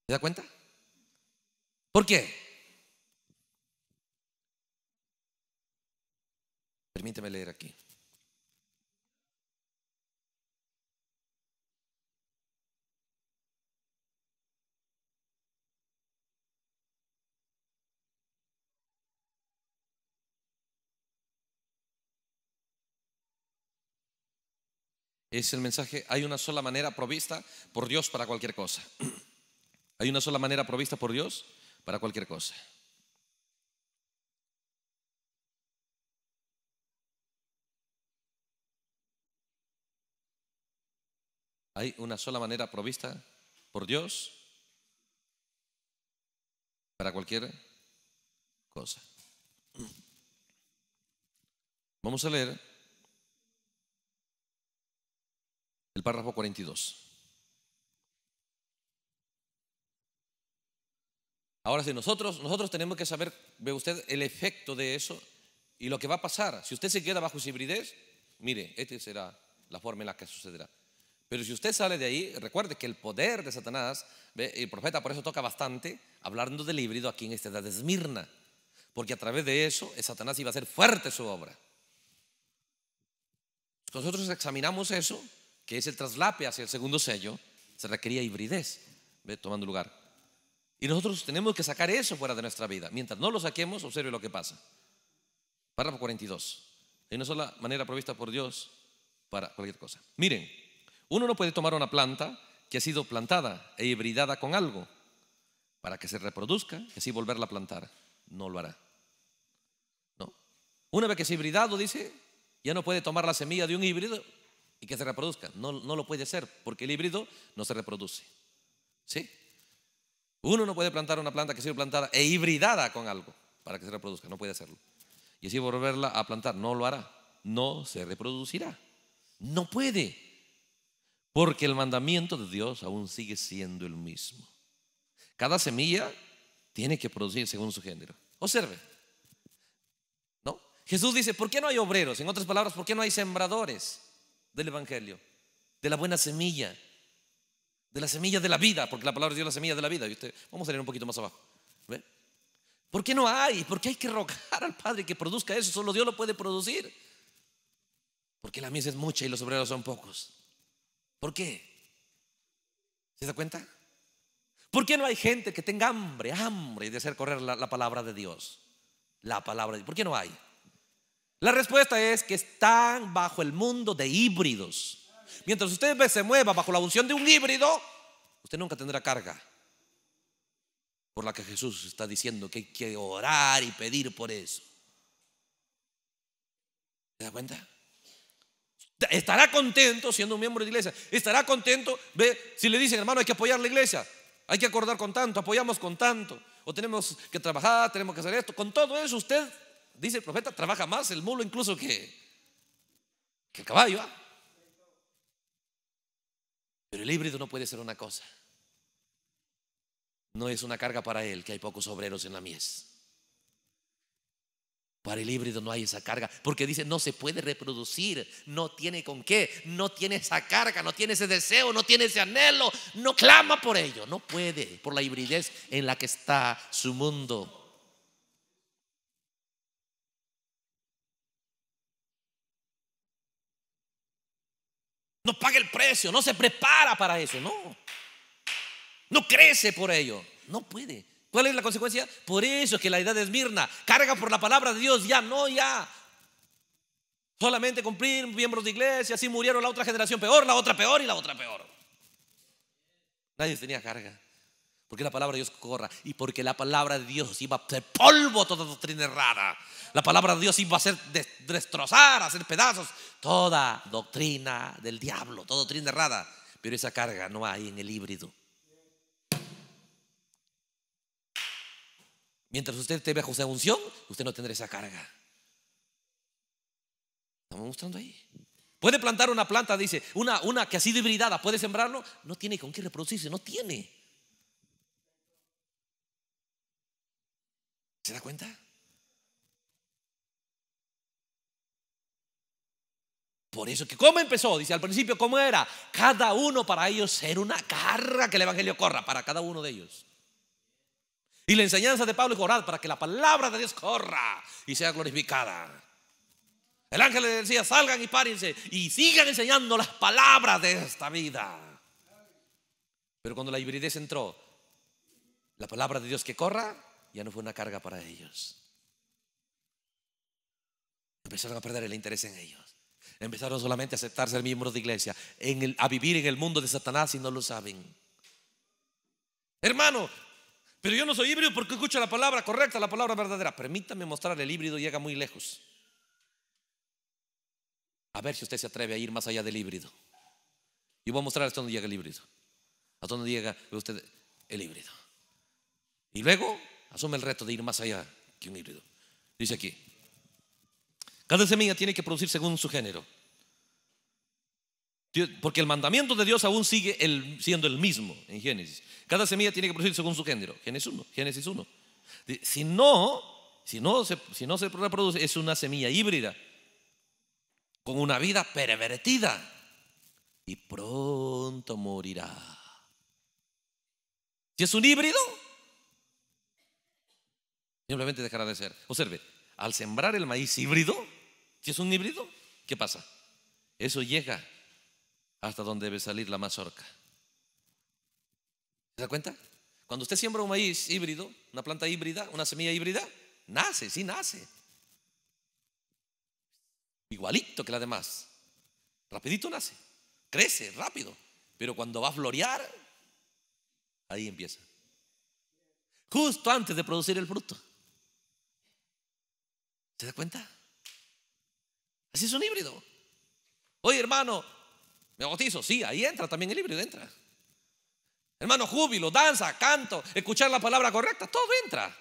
¿Se da cuenta? ¿Por qué? Permíteme leer aquí. es el mensaje, hay una sola manera provista por Dios para cualquier cosa. Hay una sola manera provista por Dios para cualquier cosa. Hay una sola manera provista por Dios para cualquier cosa. Vamos a leer el párrafo 42. Ahora si nosotros, nosotros tenemos que saber, ve usted, el efecto de eso y lo que va a pasar. Si usted se queda bajo su hibridez, mire, esta será la forma en la que sucederá. Pero si usted sale de ahí, recuerde que el poder de Satanás, el profeta por eso toca bastante, hablando del híbrido aquí en esta edad de Esmirna, porque a través de eso Satanás iba a hacer fuerte su obra. Nosotros examinamos eso que es el traslape hacia el segundo sello, se requería hibridez, tomando lugar. Y nosotros tenemos que sacar eso fuera de nuestra vida. Mientras no lo saquemos, observe lo que pasa. Párrafo 42. Hay una sola manera provista por Dios para cualquier cosa. Miren, uno no puede tomar una planta que ha sido plantada e hibridada con algo para que se reproduzca y así volverla a plantar. No lo hará. ¿No? Una vez que se hibridado, dice, ya no puede tomar la semilla de un híbrido y que se reproduzca. No, lo puede hacer porque el híbrido no se reproduce. ¿Sí? Uno no puede plantar una planta que ha sido plantada e hibridada con algo para que se reproduzca. No puede hacerlo. Y así volverla a plantar. No lo hará. No se reproducirá. No puede. Porque el mandamiento de Dios aún sigue siendo el mismo. Cada semilla tiene que producir según su género. Observe. ¿No? Jesús dice, ¿por qué no hay obreros? En otras palabras, ¿por qué no hay sembradores? del Evangelio, de la buena semilla, de la semilla de la vida, porque la palabra de Dios es la semilla de la vida. vamos a salir un poquito más abajo. ¿Ve? ¿Por qué no hay? ¿Por qué hay que rogar al Padre que produzca eso? Solo Dios lo puede producir. Porque la misa es mucha y los obreros son pocos. ¿Por qué? ¿Se da cuenta? ¿Por qué no hay gente que tenga hambre, hambre de hacer correr la, palabra de Dios? La palabra de Dios. ¿Por qué no hay? La respuesta es que están bajo el mundo de híbridos. Mientras usted se mueva bajo la unción de un híbrido, usted nunca tendrá carga. Por la que Jesús está diciendo que hay que orar y pedir por eso. ¿Se da cuenta? Estará contento siendo un miembro de iglesia. Estará contento, ve, si le dicen, hermano, hay que apoyar la iglesia. Hay que acordar con tanto, apoyamos con tanto. O tenemos que trabajar, tenemos que hacer esto. Con todo eso usted dice el profeta, trabaja más el mulo incluso que, el caballo. ¿ah? Pero el híbrido no puede ser una cosa. No es una carga para él que hay pocos obreros en la mies. Para el híbrido no hay esa carga, porque dice no se puede reproducir, no tiene con qué, no tiene esa carga, no tiene ese deseo, no tiene ese anhelo, no clama por ello, no puede, por la hibridez en la que está su mundo. paga el precio, no se prepara para eso, no. No crece por ello, no puede. ¿Cuál es la consecuencia? Por eso que la edad de Esmirna carga por la palabra de Dios, ya no, ya. Solamente cumplir miembros de iglesia, así murieron la otra generación peor, la otra peor y la otra peor. Nadie tenía carga. Porque la palabra de Dios corra. Y porque la palabra de Dios iba a ser polvo toda doctrina errada. La palabra de Dios iba a ser destrozar, hacer pedazos. Toda doctrina del diablo, toda doctrina errada. Pero esa carga no hay en el híbrido. Mientras usted te vea José Unción, usted no tendrá esa carga. Estamos mostrando ahí. Puede plantar una planta, dice, una, que ha sido hibridada, puede sembrarlo. No tiene con qué reproducirse, no tiene. ¿Se da cuenta? Por eso que cómo empezó, dice al principio, ¿cómo era? Cada uno para ellos ser una carga que el Evangelio corra para cada uno de ellos. Y la enseñanza de Pablo es orar para que la palabra de Dios corra y sea glorificada. El ángel le decía, salgan y párense y sigan enseñando las palabras de esta vida. Pero cuando la hibridez entró, la palabra de Dios que corra ya no fue una carga para ellos. Empezaron a perder el interés en ellos. Empezaron solamente a aceptar ser miembros de iglesia, a vivir en el mundo de Satanás y no lo saben. Hermano, pero yo no soy híbrido porque escucho la palabra correcta, la palabra verdadera. Permítame mostrarle el híbrido llega muy lejos. A ver si usted se atreve a ir más allá del híbrido. Y voy a mostrar hasta dónde llega el híbrido. Hasta dónde llega usted el híbrido. Y luego Asume el reto de ir más allá que un híbrido. Dice aquí, cada semilla tiene que producir según su género. Porque el mandamiento de Dios aún sigue siendo el mismo en Génesis. Cada semilla tiene que producir según su género. Génesis 1. Génesis 1. Si no, si no, si no se reproduce, es una semilla híbrida. Con una vida pervertida. Y pronto morirá. Si es un híbrido, Simplemente dejará de ser. Observe, al sembrar el maíz híbrido, si es un híbrido, ¿qué pasa? Eso llega hasta donde debe salir la mazorca. ¿Se da cuenta? Cuando usted siembra un maíz híbrido, una planta híbrida, una semilla híbrida, nace, sí nace. Igualito que la demás. Rapidito nace, crece rápido. Pero cuando va a florear, ahí empieza. Justo antes de producir el fruto. ¿Se da cuenta? Así es un híbrido. Oye, hermano, me bautizo. Sí, ahí entra también el híbrido, entra. Hermano, júbilo, danza, canto, escuchar la palabra correcta, todo entra.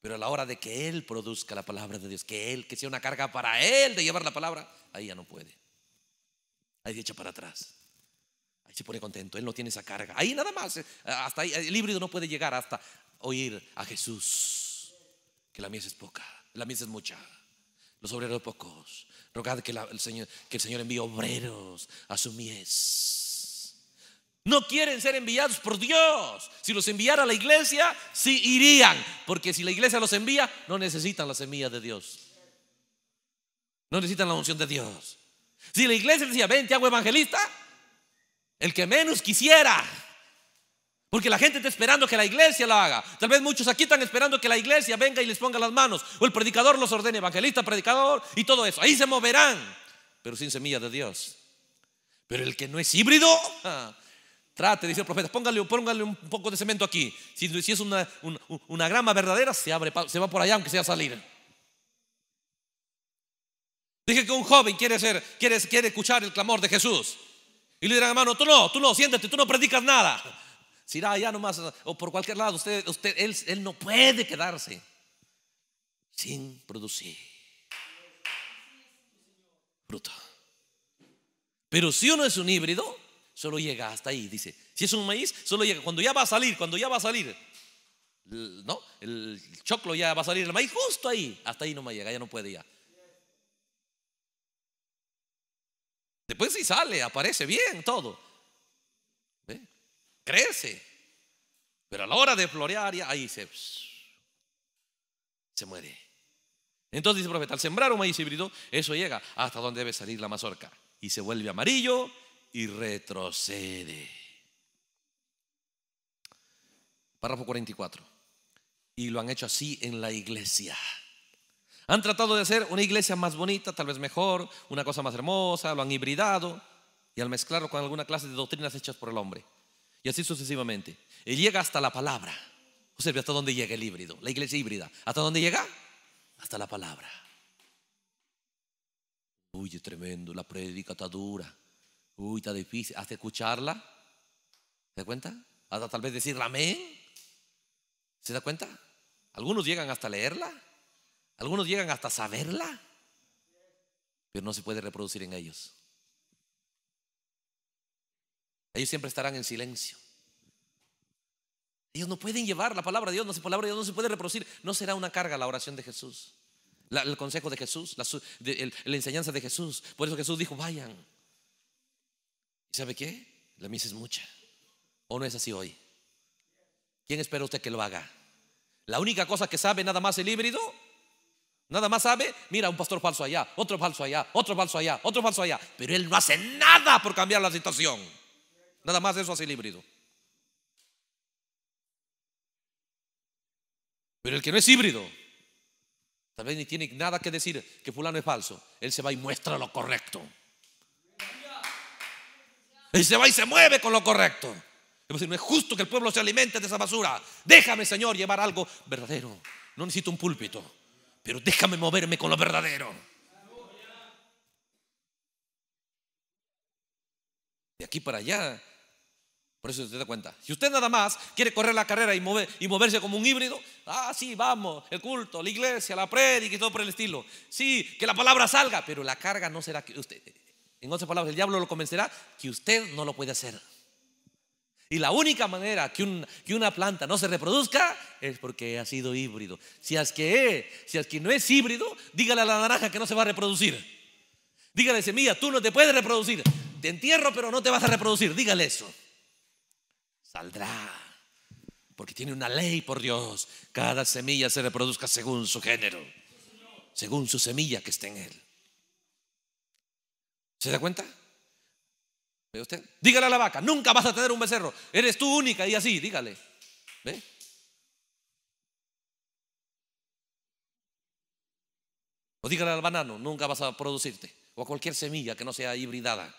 Pero a la hora de que Él produzca la palabra de Dios, que Él, que sea una carga para Él de llevar la palabra, ahí ya no puede. Ahí se echa para atrás. Ahí se pone contento, Él no tiene esa carga. Ahí nada más, eh, hasta ahí, el híbrido no puede llegar hasta oír a Jesús, que la mies es poca la mies es mucha, los obreros pocos. Rogad que, el Señor, que el Señor envíe obreros a su mies. No quieren ser enviados por Dios. Si los enviara a la iglesia, sí irían. Porque si la iglesia los envía, no necesitan la semilla de Dios. No necesitan la unción de Dios. Si la iglesia decía, ven, te hago evangelista, el que menos quisiera porque la gente está esperando que la iglesia la haga. Tal vez muchos aquí están esperando que la iglesia venga y les ponga las manos. O el predicador los ordene, evangelista, predicador y todo eso. Ahí se moverán, pero sin semilla de Dios. Pero el que no es híbrido, trate, dice el profeta, póngale, un poco de cemento aquí. Si, si es una, grama verdadera, se abre, se va por allá aunque sea salir. Dije que un joven quiere, ser, quiere, quiere escuchar el clamor de Jesús. Y le dirán, hermano, tú no, tú no, siéntate, tú no predicas nada. Si irá nomás o por cualquier lado, usted, él, no puede quedarse sin producir fruto. Pero si uno es un híbrido, solo llega hasta ahí, dice. Si es un maíz, solo llega. Cuando ya va a salir, cuando ya va a salir, ¿no? El choclo ya va a salir, el maíz justo ahí, hasta ahí no llega, ya no puede ya. Después sí sale, aparece bien todo crece. Pero a la hora de florear, ya ahí se, se muere. Entonces dice el profeta, al sembrar un maíz híbrido, eso llega hasta donde debe salir la mazorca. Y se vuelve amarillo y retrocede. Párrafo 44. Y lo han hecho así en la iglesia. Han tratado de hacer una iglesia más bonita, tal vez mejor, una cosa más hermosa, lo han hibridado y al mezclarlo con alguna clase de doctrinas hechas por el hombre. Y así sucesivamente. Y llega hasta la palabra. Observe hasta dónde llega el híbrido, la iglesia híbrida. ¿Hasta dónde llega? Hasta la palabra. Uy, es tremendo, la predica está dura. Uy, está difícil. Hasta escucharla. ¿Se da cuenta? Hasta tal vez decir amén. ¿Se da cuenta? Algunos llegan hasta leerla. Algunos llegan hasta saberla. Pero no se puede reproducir en ellos ellos siempre estarán en silencio. Ellos no pueden llevar la palabra de Dios, no, la palabra de Dios no se puede reproducir. No será una carga la oración de Jesús, el consejo de Jesús, la, enseñanza de Jesús. Por eso Jesús dijo, vayan. ¿Y sabe qué? La misa es mucha. ¿O no es así hoy? ¿Quién espera usted que lo haga? La única cosa que sabe nada más el híbrido, nada más sabe, mira, un pastor falso allá, otro falso allá, otro falso allá, otro falso allá. Pero él no hace nada por cambiar la situación. Nada más eso así el híbrido. Pero el que no es híbrido, tal vez ni tiene nada que decir que fulano es falso. Él se va y muestra lo correcto. Él se va y se mueve con lo correcto. No es justo que el pueblo se alimente de esa basura. Déjame, Señor, llevar algo verdadero. No necesito un púlpito, pero déjame moverme con lo verdadero. De aquí para allá por eso usted da cuenta. Si usted nada más quiere correr la carrera y, moverse como un híbrido, ah, sí, vamos, el culto, la iglesia, la predica y todo por el estilo. Sí, que la palabra salga, pero la carga no será que usted. En otras palabras, el diablo lo convencerá que usted no lo puede hacer. Y la única manera que, una planta no se reproduzca es porque ha sido híbrido. Si es, que, si es que no es híbrido, dígale a la naranja que no se va a reproducir. Dígale semilla, tú no te puedes reproducir. Te entierro, pero no te vas a reproducir. Dígale eso saldrá. Porque tiene una ley por Dios. Cada semilla se reproduzca según su género, según su semilla que esté en él. ¿Se da cuenta? ¿Ve usted? Dígale a la vaca, nunca vas a tener un becerro. Eres tú única y así, dígale. ¿Ve? O dígale al banano, nunca vas a producirte. O a cualquier semilla que no sea hibridada.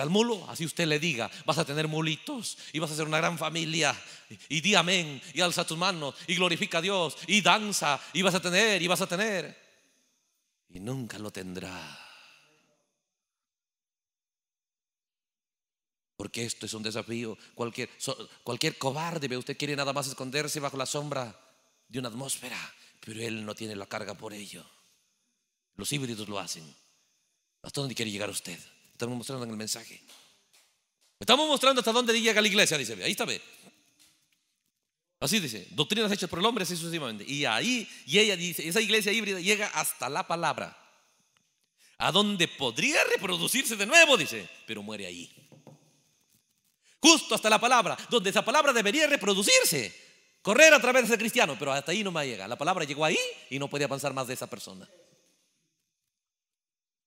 al mulo, así usted le diga, vas a tener mulitos y vas a ser una gran familia. Y, di amén, y alza tus manos, y glorifica a Dios, y danza, y vas a tener, y vas a tener. Y nunca lo tendrá. Porque esto es un desafío. Cualquier, cualquier cobarde, usted, quiere nada más esconderse bajo la sombra de una atmósfera, pero él no tiene la carga por ello. Los híbridos lo hacen. ¿Hasta dónde quiere llegar usted? estamos mostrando en el mensaje. Estamos mostrando hasta dónde llega la iglesia, dice. Ahí está, ve. Así dice, doctrinas hechas por el hombre, así sucesivamente. Y ahí, y ella dice, esa iglesia híbrida llega hasta la palabra, a donde podría reproducirse de nuevo, dice, pero muere ahí. Justo hasta la palabra, donde esa palabra debería reproducirse, correr a través de ese cristiano, pero hasta ahí no me llega. La palabra llegó ahí y no podía avanzar más de esa persona.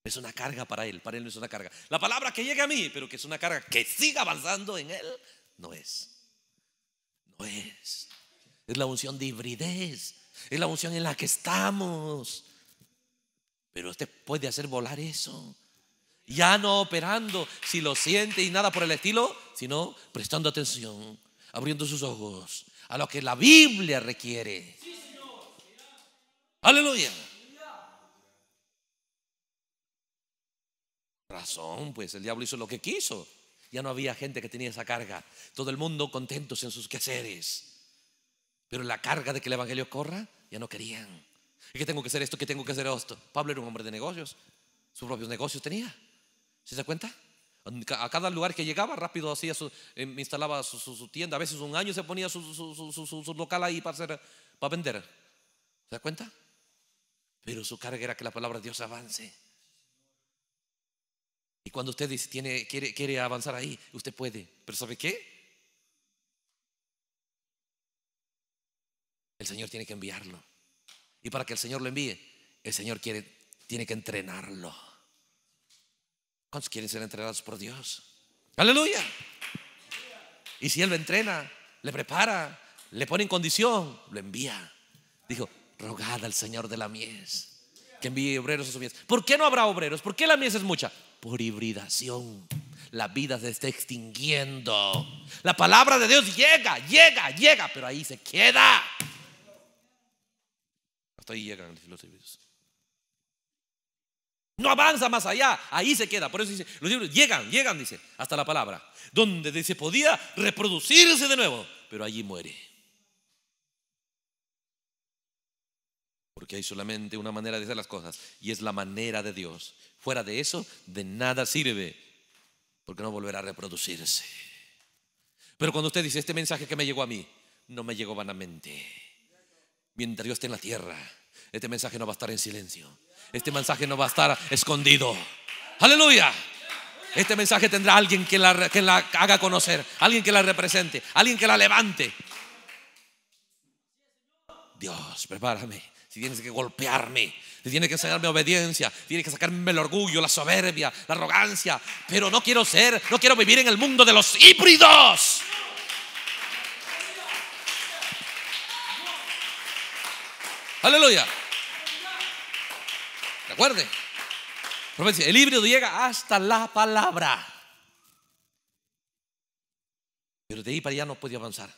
Es una carga para él, para él no es una carga. La palabra que llegue a mí, pero que es una carga que siga avanzando en él, no es. No es. Es la unción de hibridez. Es la unción en la que estamos. Pero usted puede hacer volar eso. Ya no operando si lo siente y nada por el estilo, sino prestando atención, abriendo sus ojos a lo que la Biblia requiere. Aleluya. Razón, pues el diablo hizo lo que quiso. Ya no había gente que tenía esa carga. Todo el mundo contentos en sus quehaceres. Pero la carga de que el Evangelio corra, ya no querían. ¿Y que tengo que hacer esto? qué tengo que hacer esto? Pablo era un hombre de negocios. Sus propios negocios tenía. ¿Se da cuenta? A cada lugar que llegaba, rápido hacía eh, instalaba su, tienda. A veces un año se ponía su, local ahí para, para vender. ¿Se da cuenta? Pero su carga era que la palabra de Dios avance. Y cuando usted tiene, quiere, quiere avanzar ahí, usted puede. Pero ¿sabe qué? El Señor tiene que enviarlo. Y para que el Señor lo envíe, el Señor quiere, tiene que entrenarlo. ¿Cuántos quieren ser entrenados por Dios? Aleluya. Y si Él lo entrena, le prepara, le pone en condición, lo envía. Dijo, rogad al Señor de la mies que envíe obreros a su mies. ¿Por qué no habrá obreros? ¿Por qué la mies es mucha? por hibridación. La vida se está extinguiendo. La palabra de Dios llega, llega, llega, pero ahí se queda. Hasta ahí llegan los servicios. No avanza más allá, ahí se queda. Por eso dice, los libros llegan, llegan, dice, hasta la palabra. Donde se podía reproducirse de nuevo, pero allí muere. Que hay solamente una manera de hacer las cosas y es la manera de Dios. Fuera de eso, de nada sirve, porque no volverá a reproducirse. Pero cuando usted dice, este mensaje que me llegó a mí, no me llegó vanamente. Mientras Dios esté en la tierra, este mensaje no va a estar en silencio. Este mensaje no va a estar escondido. Aleluya. Este mensaje tendrá alguien que la, que la haga conocer, alguien que la represente, alguien que la levante. Dios, prepárame tienes que golpearme, tienes que enseñarme obediencia, tienes que sacarme el orgullo, la soberbia, la arrogancia. Pero no quiero ser, no quiero vivir en el mundo de los híbridos. Aleluya. ¿De El híbrido llega hasta la palabra. Pero de ahí para allá no puede avanzar.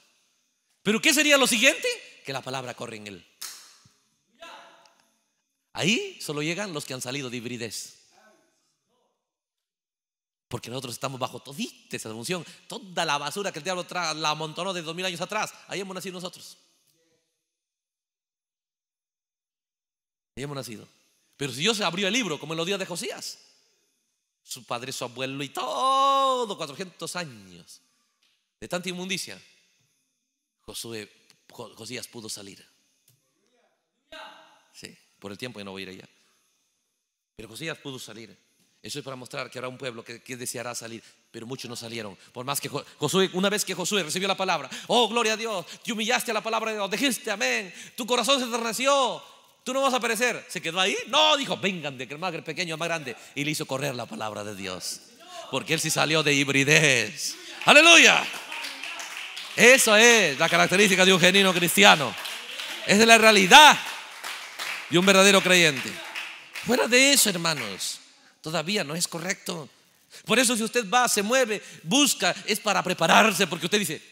¿Pero qué sería lo siguiente? Que la palabra corre en él. Ahí solo llegan los que han salido de hibridez. Porque nosotros estamos bajo todita esa función. Toda la basura que el diablo la amontonó de dos mil años atrás. Ahí hemos nacido nosotros. Ahí hemos nacido. Pero si Dios abrió el libro, como en los días de Josías, su padre, su abuelo y todo, 400 años de tanta inmundicia, Josué, Josías pudo salir. Por el tiempo que no voy a ir allá. Pero Josías pudo salir. Eso es para mostrar que habrá un pueblo que, deseará salir, pero muchos no salieron. Por más que Josué, una vez que Josué recibió la palabra, oh gloria a Dios, te humillaste a la palabra de Dios, dijiste amén, tu corazón se enterneció, tú no vas a perecer. ¿Se quedó ahí? No, dijo, vengan de que el más pequeño, es más grande. Y le hizo correr la palabra de Dios, porque él sí salió de hibridez. Aleluya. Eso es la característica de un genino cristiano. Es de la realidad y un verdadero creyente. Fuera de eso, hermanos, todavía no es correcto. Por eso si usted va, se mueve, busca, es para prepararse, porque usted dice,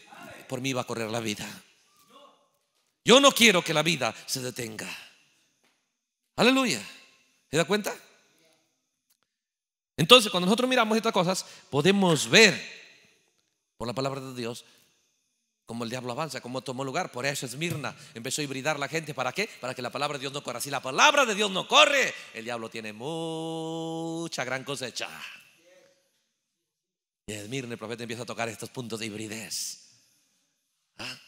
por mí va a correr la vida. Yo no quiero que la vida se detenga. Aleluya. ¿Se da cuenta? Entonces, cuando nosotros miramos estas cosas, podemos ver por la palabra de Dios como el diablo avanza, como tomó lugar. Por eso Esmirna empezó a hibridar la gente. ¿Para qué? Para que la palabra de Dios no corra. Si la palabra de Dios no corre, el diablo tiene mucha gran cosecha. Y Esmirna, el profeta, empieza a tocar estos puntos de hibridez. ¿Ah?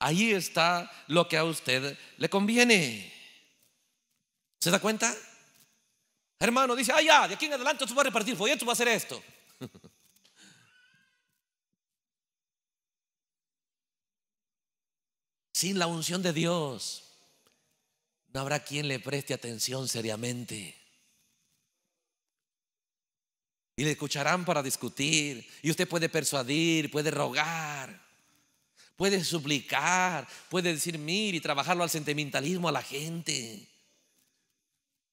Ahí está lo que a usted le conviene. ¿Se da cuenta? Hermano dice, ah, ya, de aquí en adelante tú vas a repartir folletos, tú vas a hacer esto. Sin la unción de Dios, no habrá quien le preste atención seriamente. Y le escucharán para discutir. Y usted puede persuadir, puede rogar, puede suplicar, puede decir, mire, y trabajarlo al sentimentalismo a la gente.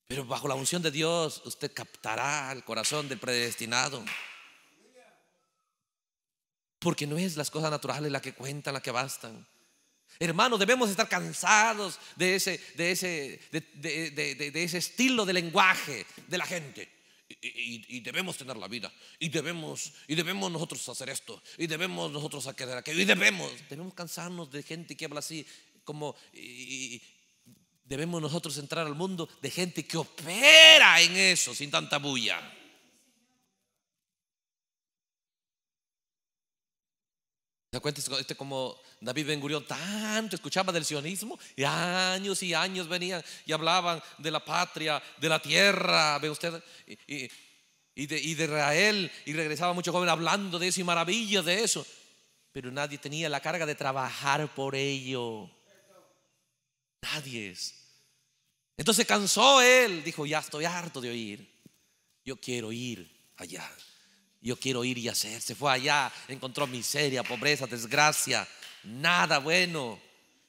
Pero bajo la unción de Dios, usted captará el corazón del predestinado. Porque no es las cosas naturales las que cuentan, las que bastan. Hermanos, debemos estar cansados de ese, ese, de, ese estilo de lenguaje de la gente. Y, debemos tener la vida. Y debemos, y debemos nosotros hacer esto. Y debemos nosotros hacer aquello. Y debemos. Debemos cansarnos de gente que habla así. Como, y, debemos nosotros entrar al mundo de gente que opera en eso sin tanta bulla. ¿Se cuenta este como David Ben Gurión tanto escuchaba del sionismo y años y años venían y hablaban de la patria, de la tierra, ve usted, y, de, Israel y regresaba mucho joven hablando de eso y maravillas de eso, pero nadie tenía la carga de trabajar por ello. Nadie Entonces cansó él, dijo, ya estoy harto de oír, yo quiero ir allá. Yo quiero ir y hacer. Se fue allá, encontró miseria, pobreza, desgracia, nada bueno.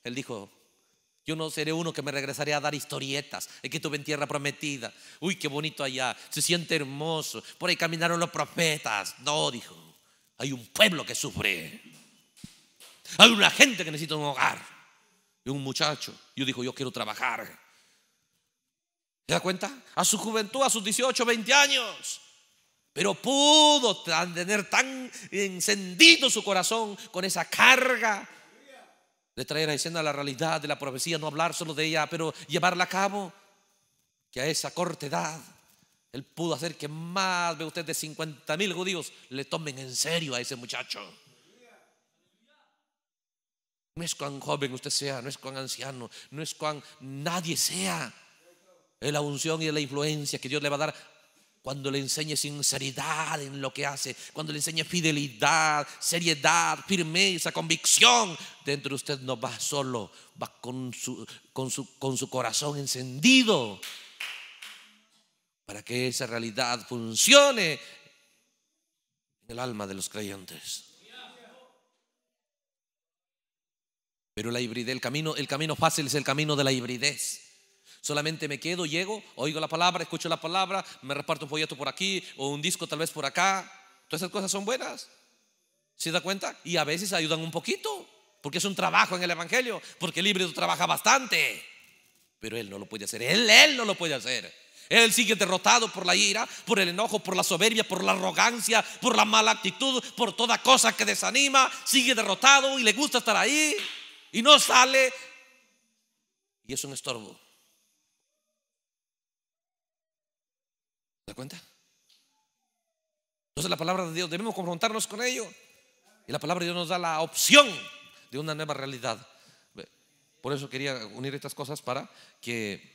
Él dijo, yo no seré uno que me regresaré a dar historietas. que estuve en tierra prometida. Uy, qué bonito allá. Se siente hermoso. Por ahí caminaron los profetas. No, dijo. Hay un pueblo que sufre. Hay una gente que necesita un hogar. Y un muchacho. Yo dijo, yo quiero trabajar. ¿Se da cuenta? A su juventud, a sus 18, 20 años. Pero pudo tener tan encendido su corazón con esa carga de traer a escena la realidad de la profecía, no hablar solo de ella, pero llevarla a cabo, que a esa corta edad él pudo hacer que más de usted de 50 mil judíos le tomen en serio a ese muchacho. No es cuán joven usted sea, no es cuán anciano, no es cuán nadie sea. Es la unción y la influencia que Dios le va a dar cuando le enseñe sinceridad en lo que hace, cuando le enseñe fidelidad, seriedad, firmeza, convicción, dentro de usted no va solo, va con su, corazón encendido. Para que esa realidad funcione en el alma de los creyentes. Pero la hibridez, camino, el camino fácil es el camino de la hibridez. Solamente me quedo, llego, oigo la palabra, escucho la palabra, me reparto un folleto por aquí o un disco tal vez por acá. Todas esas cosas son buenas. ¿Se da cuenta? Y a veces ayudan un poquito, porque es un trabajo en el Evangelio, porque el híbrido trabaja bastante. Pero él no lo puede hacer, él, él no lo puede hacer. Él sigue derrotado por la ira, por el enojo, por la soberbia, por la arrogancia, por la mala actitud, por toda cosa que desanima. Sigue derrotado y le gusta estar ahí y no sale. Y es un estorbo. da cuenta? Entonces la palabra de Dios, debemos confrontarnos con ello. Y la palabra de Dios nos da la opción de una nueva realidad. Por eso quería unir estas cosas para que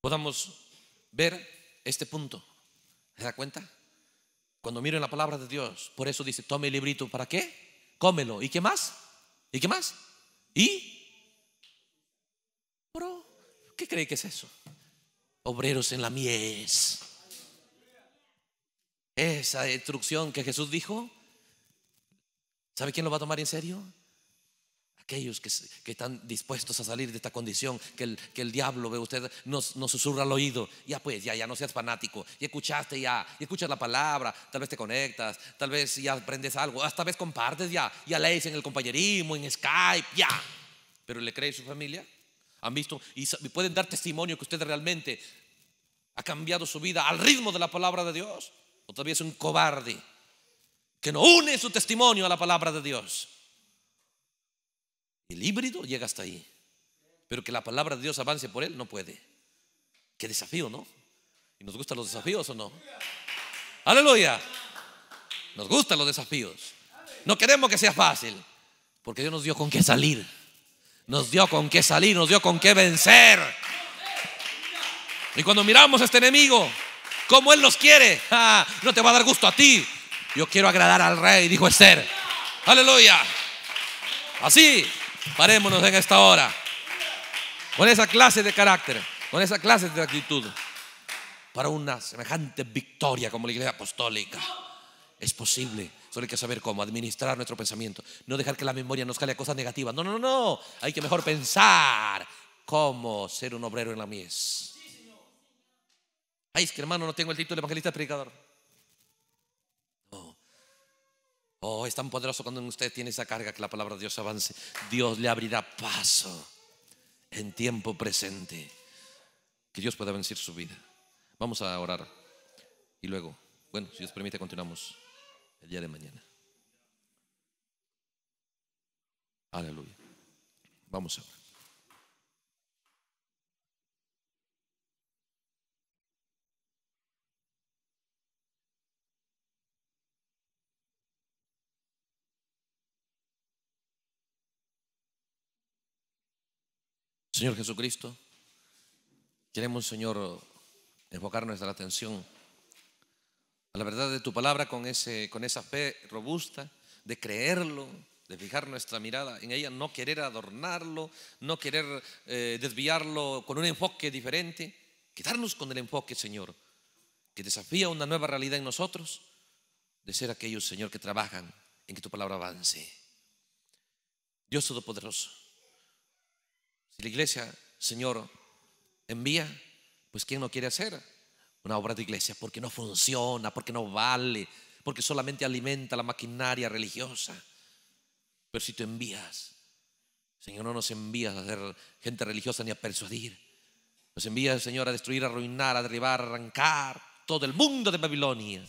podamos ver este punto. ¿Se da cuenta? Cuando miren la palabra de Dios, por eso dice, tome el librito, ¿para qué? Cómelo. ¿Y qué más? ¿Y qué más? ¿Y? ¿qué cree que es eso? obreros en la mies. Esa destrucción que Jesús dijo, ¿sabe quién lo va a tomar en serio? Aquellos que, están dispuestos a salir de esta condición que el, que el diablo, ve usted, nos, susurra al oído. Ya pues, ya, ya no seas fanático. Y escuchaste ya, y escuchas la palabra, tal vez te conectas, tal vez ya aprendes algo, hasta vez compartes ya, ya lees en el compañerismo, en Skype, ya. Pero le crees su familia, han visto y pueden dar testimonio que usted realmente ha cambiado su vida al ritmo de la palabra de Dios. O todavía es un cobarde que no une su testimonio a la palabra de Dios. El híbrido llega hasta ahí, pero que la palabra de Dios avance por él no puede. Qué desafío, ¿no? ¿Y nos gustan los desafíos o no? Aleluya. Nos gustan los desafíos. No queremos que sea fácil, porque Dios nos dio con qué salir. Nos dio con qué salir, nos dio con qué vencer. Y cuando miramos a este enemigo, como Él nos quiere, no te va a dar gusto a ti. Yo quiero agradar al rey, dijo Esther. Aleluya. Así, parémonos en esta hora. Con esa clase de carácter, con esa clase de actitud, para una semejante victoria como la iglesia apostólica, es posible hay que saber cómo administrar nuestro pensamiento. No dejar que la memoria nos cale a cosas negativas. No, no, no, no. Hay que mejor pensar cómo ser un obrero en la mies. Ay, es que hermano, no tengo el título de evangelista predicador. Oh, es tan poderoso cuando usted tiene esa carga que la palabra de Dios avance. Dios le abrirá paso en tiempo presente. Que Dios pueda vencer su vida. Vamos a orar. Y luego, bueno, si Dios permite, continuamos el día de mañana. Aleluya. Vamos a ahora. Señor Jesucristo, queremos, Señor, enfocar nuestra atención la verdad de tu palabra con, ese, con esa fe robusta, de creerlo, de fijar nuestra mirada en ella, no querer adornarlo, no querer eh, desviarlo con un enfoque diferente, quedarnos con el enfoque, Señor, que desafía una nueva realidad en nosotros, de ser aquellos, Señor, que trabajan en que tu palabra avance. Dios Todopoderoso, si la iglesia, Señor, envía, pues ¿quién no quiere hacer? una obra de iglesia porque no funciona, porque no vale, porque solamente alimenta la maquinaria religiosa. Pero si tú envías, Señor, no nos envías a hacer gente religiosa ni a persuadir. Nos envías, Señor, a destruir, arruinar, a derribar, arrancar todo el mundo de Babilonia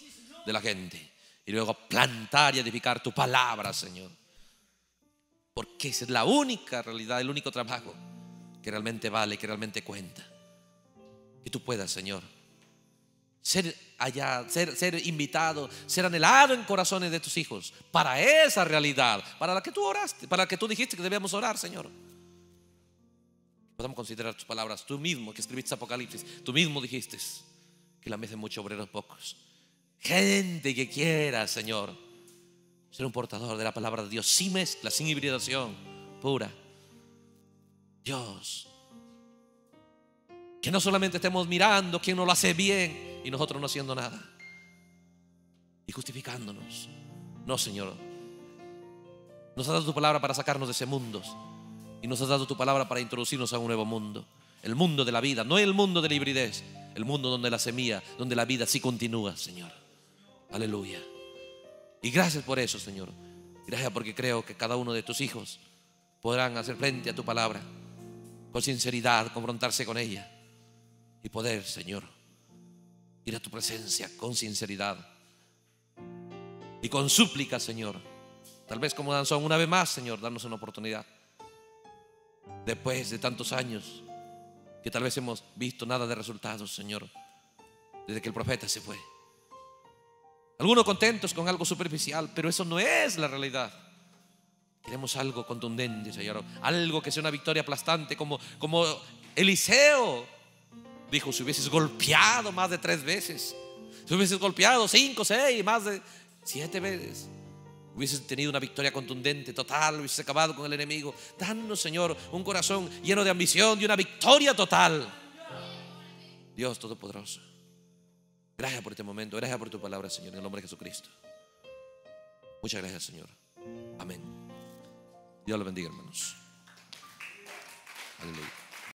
de la gente. Y luego plantar y edificar tu palabra, Señor. Porque esa es la única realidad, el único trabajo que realmente vale, que realmente cuenta. Que tú puedas, Señor, ser allá, ser, invitado, ser anhelado en corazones de tus hijos, para esa realidad, para la que tú oraste, para la que tú dijiste que debíamos orar, Señor. Podemos considerar tus palabras, tú mismo que escribiste Apocalipsis, tú mismo dijiste que la mesa es mucho obreros pocos. Gente que quiera, Señor, ser un portador de la palabra de Dios, sin mezcla, sin hibridación, pura. Dios, que no solamente estemos mirando quien no lo hace bien, y nosotros no haciendo nada. Y justificándonos. No, Señor. Nos has dado tu palabra para sacarnos de ese mundo. Y nos has dado tu palabra para introducirnos a un nuevo mundo. El mundo de la vida, no el mundo de la hibridez. El mundo donde la semilla, donde la vida sí continúa, Señor. Aleluya. Y gracias por eso, Señor. Gracias porque creo que cada uno de tus hijos podrán hacer frente a tu palabra con sinceridad, confrontarse con ella y poder, Señor, ir a tu presencia con sinceridad y con súplica, Señor. Tal vez como danzón, una vez más, Señor, darnos una oportunidad. Después de tantos años que tal vez hemos visto nada de resultados, Señor, desde que el profeta se fue. Algunos contentos con algo superficial, pero eso no es la realidad. Queremos algo contundente, Señor. Algo que sea una victoria aplastante, como, como Eliseo Dijo, si hubieses golpeado más de tres veces, si hubieses golpeado cinco, seis, más de siete veces, hubieses tenido una victoria contundente, total, hubieses acabado con el enemigo. Danos, Señor, un corazón lleno de ambición de una victoria total. Dios Todopoderoso. Gracias por este momento, gracias por tu palabra, Señor, en el nombre de Jesucristo. Muchas gracias, Señor. Amén. Dios lo bendiga, hermanos. Aleluya.